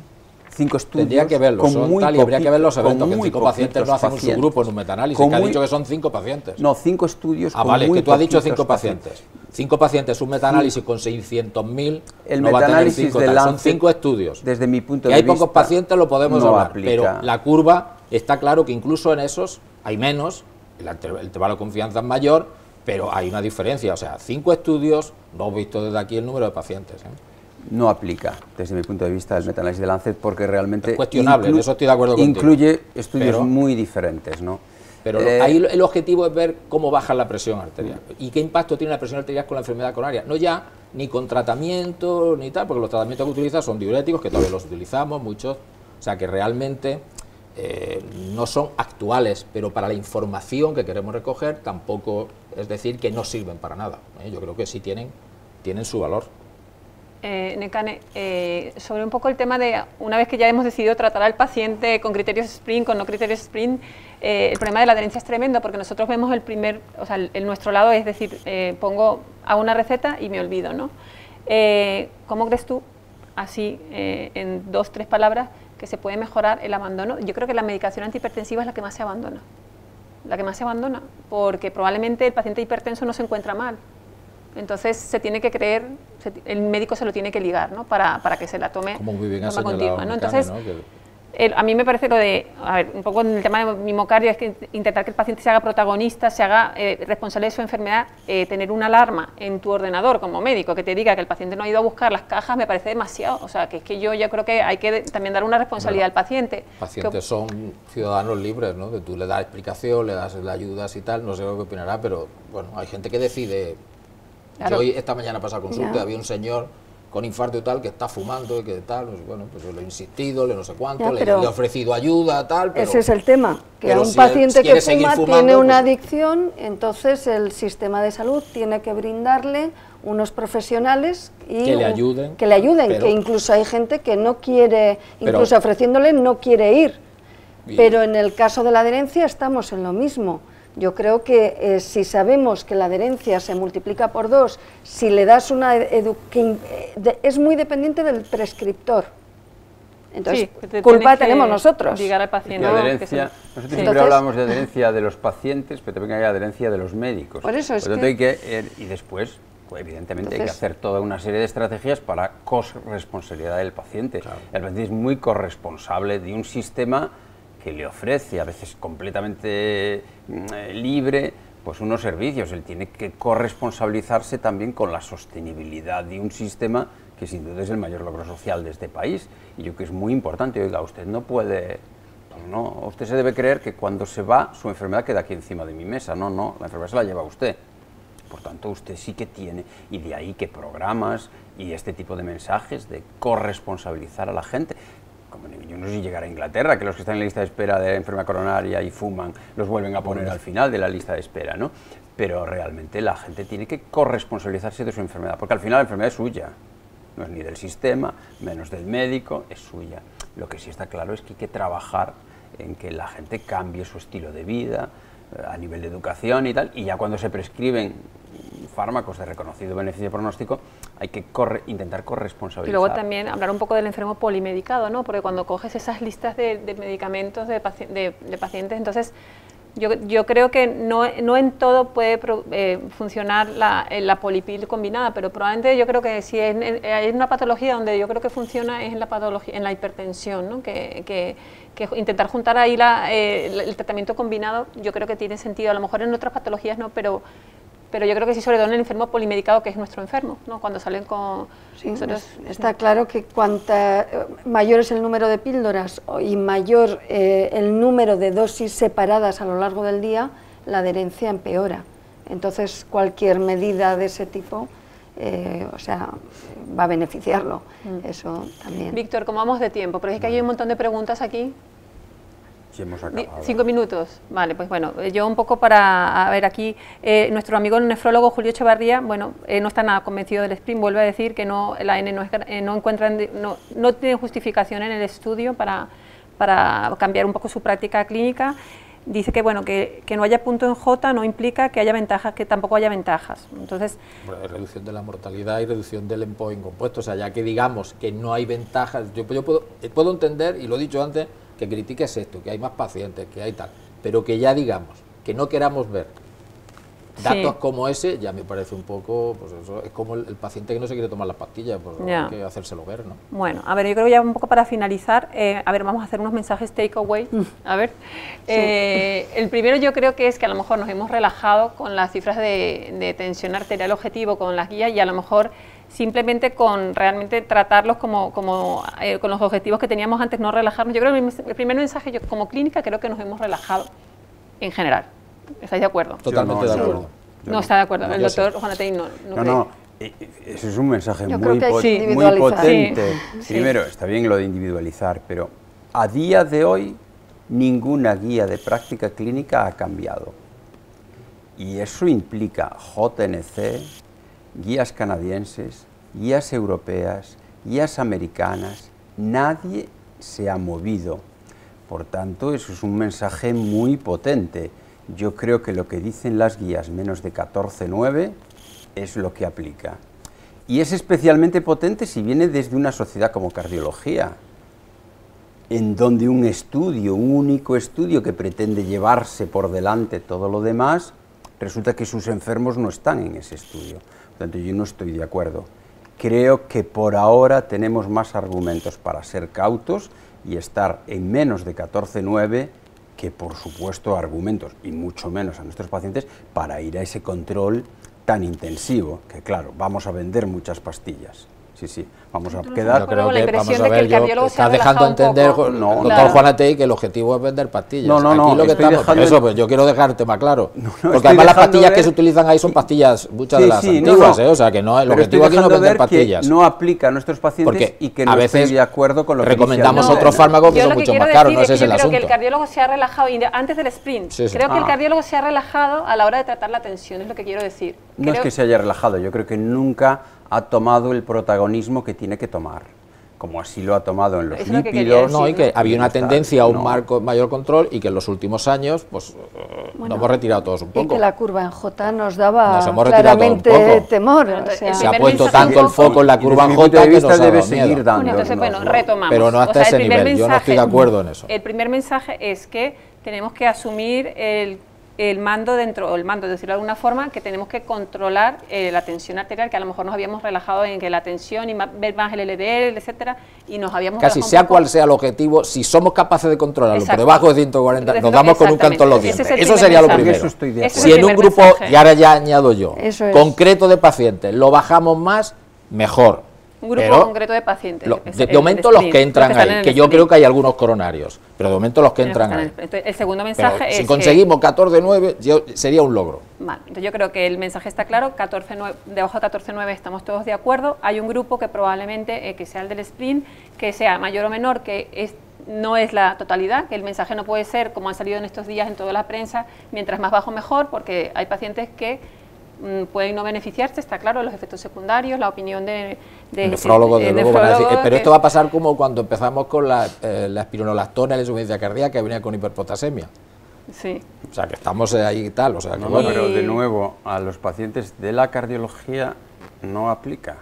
cinco estudios. Tendría que verlo, son, tal, y habría que ver los eventos, que cinco pacientes no hacen un grupo en un metaanálisis, que ha dicho que son cinco pacientes. No, cinco estudios. Ah, vale, que tú has dicho cinco pacientes. Cinco pacientes, un metaanálisis con 600.000, el no va a cinco, de son cinco estudios. Desde mi punto de vista. hay pocos pacientes, lo podemos no hablar, pero la curva está claro que incluso en esos hay menos, el, intervalo de confianza es mayor, pero hay una diferencia, o sea, cinco estudios, no he visto desde aquí el número de pacientes. ¿eh? no aplica desde mi punto de vista el metanálisis de Lancet porque realmente... cuestionable, eso estoy de acuerdo Incluye estudios muy diferentes, ¿no? Pero eh, ahí el objetivo es ver cómo baja la presión arterial y qué impacto tiene la presión arterial con la enfermedad coronaria. No ya ni con tratamiento ni tal, porque los tratamientos que utilizas son diuréticos, que todavía los utilizamos muchos, o sea que realmente eh, no son actuales, pero para la información que queremos recoger tampoco es decir que no sirven para nada. ¿eh? Yo creo que sí tienen, tienen su valor. Eh, eh, sobre un poco el tema de, una vez que ya hemos decidido tratar al paciente con criterios sprint, con no criterios sprint, eh, el problema de la adherencia es tremendo porque nosotros vemos el primer, o sea, el, nuestro lado, es decir, eh, pongo, hago una receta y me olvido, ¿no? ¿Cómo crees tú, así, en dos, tres palabras, que se puede mejorar el abandono? Yo creo que la medicación antihipertensiva es la que más se abandona, la que más se abandona, porque probablemente el paciente hipertenso no se encuentra mal, entonces se tiene que creer, el médico se lo tiene que ligar, ¿no? Para, para que se la tome, Como muy bien continua, ¿no? Entonces, a mí me parece lo de, a ver, un poco en el tema de mimocardia, es que intentar que el paciente se haga protagonista, se haga eh, responsable de su enfermedad, eh, tener una alarma en tu ordenador como médico que te diga que el paciente no ha ido a buscar las cajas, me parece demasiado. O sea, que es que yo ya creo que hay que también dar una responsabilidad al paciente. Pacientes que, son ciudadanos libres, ¿no? Que tú le das explicación, le das le ayudas y tal, no sé lo que opinará, pero bueno, hay gente que decide yo esta mañana pasa consulta, y había un señor con infarto y tal, que está fumando y que tal, pues bueno, pues yo le he insistido, le no sé cuánto, le, he ofrecido ayuda, tal, pero... Ese es el tema, que un paciente que fuma tiene una pues- adicción, entonces el sistema de salud tiene que brindarle unos profesionales y que le ayuden, que, le ayuden que incluso hay gente que no quiere, incluso ofreciéndole no quiere ir, pero en el caso de la adherencia estamos en lo mismo, yo creo que eh, si sabemos que la adherencia se multiplica por dos, si le das una... Eh, es muy dependiente del prescriptor. Entonces, culpa tenemos nosotros. Llegar al paciente. adherencia, Nosotros siempre hablamos de adherencia de los pacientes, pero también hay adherencia de los médicos. Por eso es que... Eh, y después, pues, evidentemente, hay que hacer toda una serie de estrategias para corresponsabilidad del paciente. El paciente es muy corresponsable de un sistema que le ofrece, a veces completamente mm, eh, libre, pues unos servicios. Él tiene que corresponsabilizarse también con la sostenibilidad de un sistema que sin duda es el mayor logro social de este país. Y yo creo que es muy importante, oiga, usted no puede... no, usted se debe creer que cuando se va su enfermedad queda aquí encima de mi mesa. No, no, la enfermedad se la lleva usted. Por tanto, usted sí que tiene, y de ahí que programas y este tipo de mensajes de corresponsabilizar a la gente como yo no sé si a Inglaterra, que los que están en la lista de espera de enfermedad coronaria y fuman, los vuelven a poner al final de la lista de espera, ¿no? Pero realmente la gente tiene que corresponsabilizarse de su enfermedad, porque al final la enfermedad es suya, no es ni del sistema, menos del médico, es suya. Lo que sí está claro es que hay que trabajar en que la gente cambie su estilo de vida, eh, a nivel de educación y tal, y ya cuando se prescriben fármacos de reconocido beneficio pronóstico, hay que intentar corresponsabilizar. Y luego también hablar un poco del enfermo polimedicado, ¿no? Porque cuando coges esas listas de, medicamentos de, pacientes, entonces yo, yo, creo que no, no en todo puede eh, funcionar eh, la, polipil combinada, pero probablemente yo creo que si hay eh, una patología donde yo creo que funciona es en la patología, en la hipertensión, ¿no? que, intentar juntar ahí la, el tratamiento combinado yo creo que tiene sentido, a lo mejor en otras patologías no, pero pero yo creo que sí, sobre todo en el enfermo polimedicado, que es nuestro enfermo, ¿no? cuando salen con... Sí, está claro que cuanto eh, mayor es el número de píldoras y mayor eh, el número de dosis separadas a lo largo del día, la adherencia empeora. Entonces, cualquier medida de ese tipo... Eh, o sea, va a beneficiarlo, mm. eso también. Víctor, como vamos de tiempo? pero es que hay un montón de preguntas aquí. Cinco minutos. Vale, pues bueno, eh, yo un poco para, ver, aquí eh, nuestro amigo nefrólogo Julio Echevarría, bueno, eh, no está nada convencido del sprint, vuelve a decir que no, la N no, no, tiene justificación en el estudio para, para cambiar un poco su práctica clínica. Dice que bueno que, que no haya punto en J no implica que haya ventajas, que tampoco haya ventajas. Entonces, bueno, reducción de la mortalidad y reducción del en compuesto, o sea, ya que digamos que no hay ventajas, yo, yo puedo, puedo entender, y lo he dicho antes, que critiques esto, que hay más pacientes, que hay tal, pero que ya digamos, que no queramos ver datos como ese, ya me parece un poco, pues eso, es como el, paciente que no se quiere tomar las pastillas, pues hay que hacérselo ver, ¿no? Bueno, a ver, yo creo ya un poco para finalizar, eh, a ver, vamos a hacer unos mensajes takeaway, mm. a ver, eh, el primero yo creo que es que a lo mejor nos hemos relajado con las cifras de, de tensión arterial objetivo, con las guías, y a lo mejor simplemente con realmente tratarlos como, como eh, con los objetivos que teníamos antes, no relajarnos. Yo creo que el primer mensaje, yo como clínica creo que nos hemos relajado en general. ¿Estáis de acuerdo? Totalmente de acuerdo. No, está de acuerdo. el doctor Juanatein no. No, no, no. Eh, eh, es un mensaje muy, muy potente. Primero, está bien lo de individualizar, pero a día de hoy ninguna guía de práctica clínica ha cambiado. Y eso implica JNC, guías canadienses, guías europeas, guías americanas, nadie se ha movido. Por tanto, eso es un mensaje muy potente. Yo creo que lo que dicen las guías menos de 14.9 es lo que aplica. Y es especialmente potente si viene desde una sociedad como cardiología, en donde un estudio, un único estudio que pretende llevarse por delante todo lo demás, resulta que sus enfermos no están en ese estudio yo no estoy de acuerdo. Creo que por ahora tenemos más argumentos para ser cautos y estar en menos de 14,9 que por supuesto argumentos, y mucho menos a nuestros pacientes, para ir a ese control tan intensivo, que claro, vamos a vender muchas pastillas sí, sí. Vamos a quedar. Yo creo que, vamos a ver, el yo, estás dejando entender, no, doctor Juan Juanatey, que el objetivo es vender pastillas. No, no, no. Lo Eso, pues yo quiero dejar el tema claro. porque además las pastillas que se utilizan ahí son pastillas, muchas de las antiguas, eh, o sea, que no, el objetivo aquí no es vender pastillas. no aplica a nuestros pacientes y que no a veces de acuerdo con lo que recomendamos otros fármacos que son mucho más caros, no es ese el asunto. creo que el cardiólogo se ha relajado, antes del sprint, creo que el ah. cardiólogo se ha relajado a la hora de tratar la tensión, es lo que quiero decir. No es que se haya relajado, yo creo que nunca ha tomado el protagonismo que tiene que tomar como así lo ha tomado en los lípidos. y que había una tendencia a un marco, mayor control y que en los últimos años pues eh, nos hemos retirado todos un poco. Y que la curva en J nos daba claramente temor. se ha puesto tanto el foco en la curva en J que nos debe seguir dando. entonces, bueno, retomamos. Pero no hasta ese este nivel, mensaje, yo no estoy de acuerdo en eso. El primer mensaje es que tenemos que asumir el el mando dentro, o el mando, decirlo de alguna forma, que tenemos que controlar eh, la tensión arterial, que a lo mejor nos habíamos relajado en que la tensión y más, ver más el LDL, etcétera, y nos habíamos Casi sea cual sea el objetivo, si somos capaces de controlarlo por debajo de 140, nos damos con un canto en los dientes. eso sería lo primero. si en un grupo, y ahora ya añado yo, concreto de pacientes, lo bajamos más, mejor un grupo concreto de pacientes. de, momento los que entran que ahí, yo creo que hay algunos coronarios, pero de momento los que entran ahí. el segundo mensaje es Si conseguimos 14-9 sería un logro. Entonces yo creo que el mensaje está claro, 14, abajo debajo de 9 estamos todos de acuerdo, hay un grupo que probablemente eh, que sea el del sprint, que sea mayor o menor, que es no es la totalidad, que el mensaje no puede ser, como ha salido en estos días en toda la prensa, mientras más bajo mejor, porque hay pacientes que Mm, pueden no beneficiarse, está claro, los efectos secundarios, la opinión de... de de, eh, pero esto va a pasar como cuando empezamos con la, eh, espironolactona y la insuficiencia cardíaca que venía con hiperpotasemia. Sí. O sea, que estamos eh, ahí y tal. O sea, Pero de nuevo, a los pacientes de la cardiología no aplica.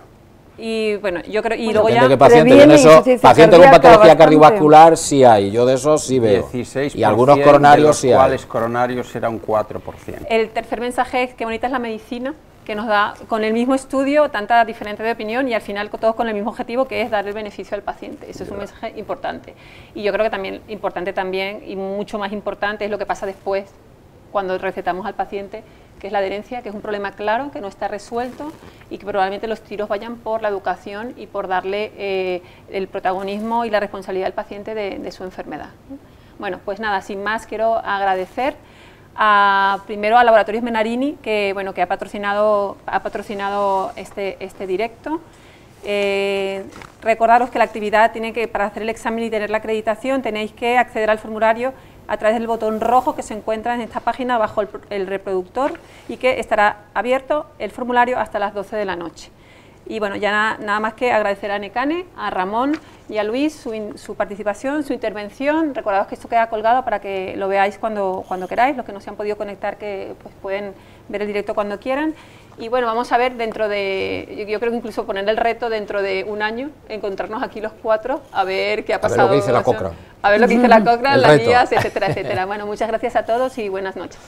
Y bueno, yo creo. Y luego ya. Que paciente con, con patología cardiovascular sí hay, yo de esos sí veo. y algunos coronarios de los cuales coronarios será un 4%. El tercer mensaje es que bonita es la medicina que nos da con el mismo estudio tanta diferentes de opinión y al final todos con el mismo objetivo que es dar el beneficio al paciente. Eso es un mensaje importante. Y yo creo que también importante también y mucho más importante es lo que pasa después cuando recetamos al paciente que es la adherencia, que es un problema claro, que no está resuelto y que probablemente los tiros vayan por la educación y por darle eh, el protagonismo y la responsabilidad al paciente de, su enfermedad. Bueno, pues nada, sin más quiero agradecer. primero a Laboratorios Menarini, que, bueno, que ha patrocinado, ha patrocinado este, este directo. Eh, recordaros que la actividad tiene que, para hacer el examen y tener la acreditación, tenéis que acceder al formulario a través del botón rojo que se encuentra en esta página bajo el, reproductor y que estará abierto el formulario hasta las 12 de la noche. Y bueno, ya nada más que agradecer a Necane, a Ramón y a Luis su, su, participación, su intervención. Recordados que esto queda colgado para que lo veáis cuando, cuando queráis, los que no se han podido conectar que pues, pueden ver el directo cuando quieran. Y bueno, vamos a ver dentro de, yo creo que incluso poner el reto dentro de un año, encontrarnos aquí los cuatro, a ver qué ha pasado. A ver lo que dice la COCRA. A ver lo que dice la COCRA, las guías, etcétera, etcétera. Bueno, muchas gracias a todos y buenas noches.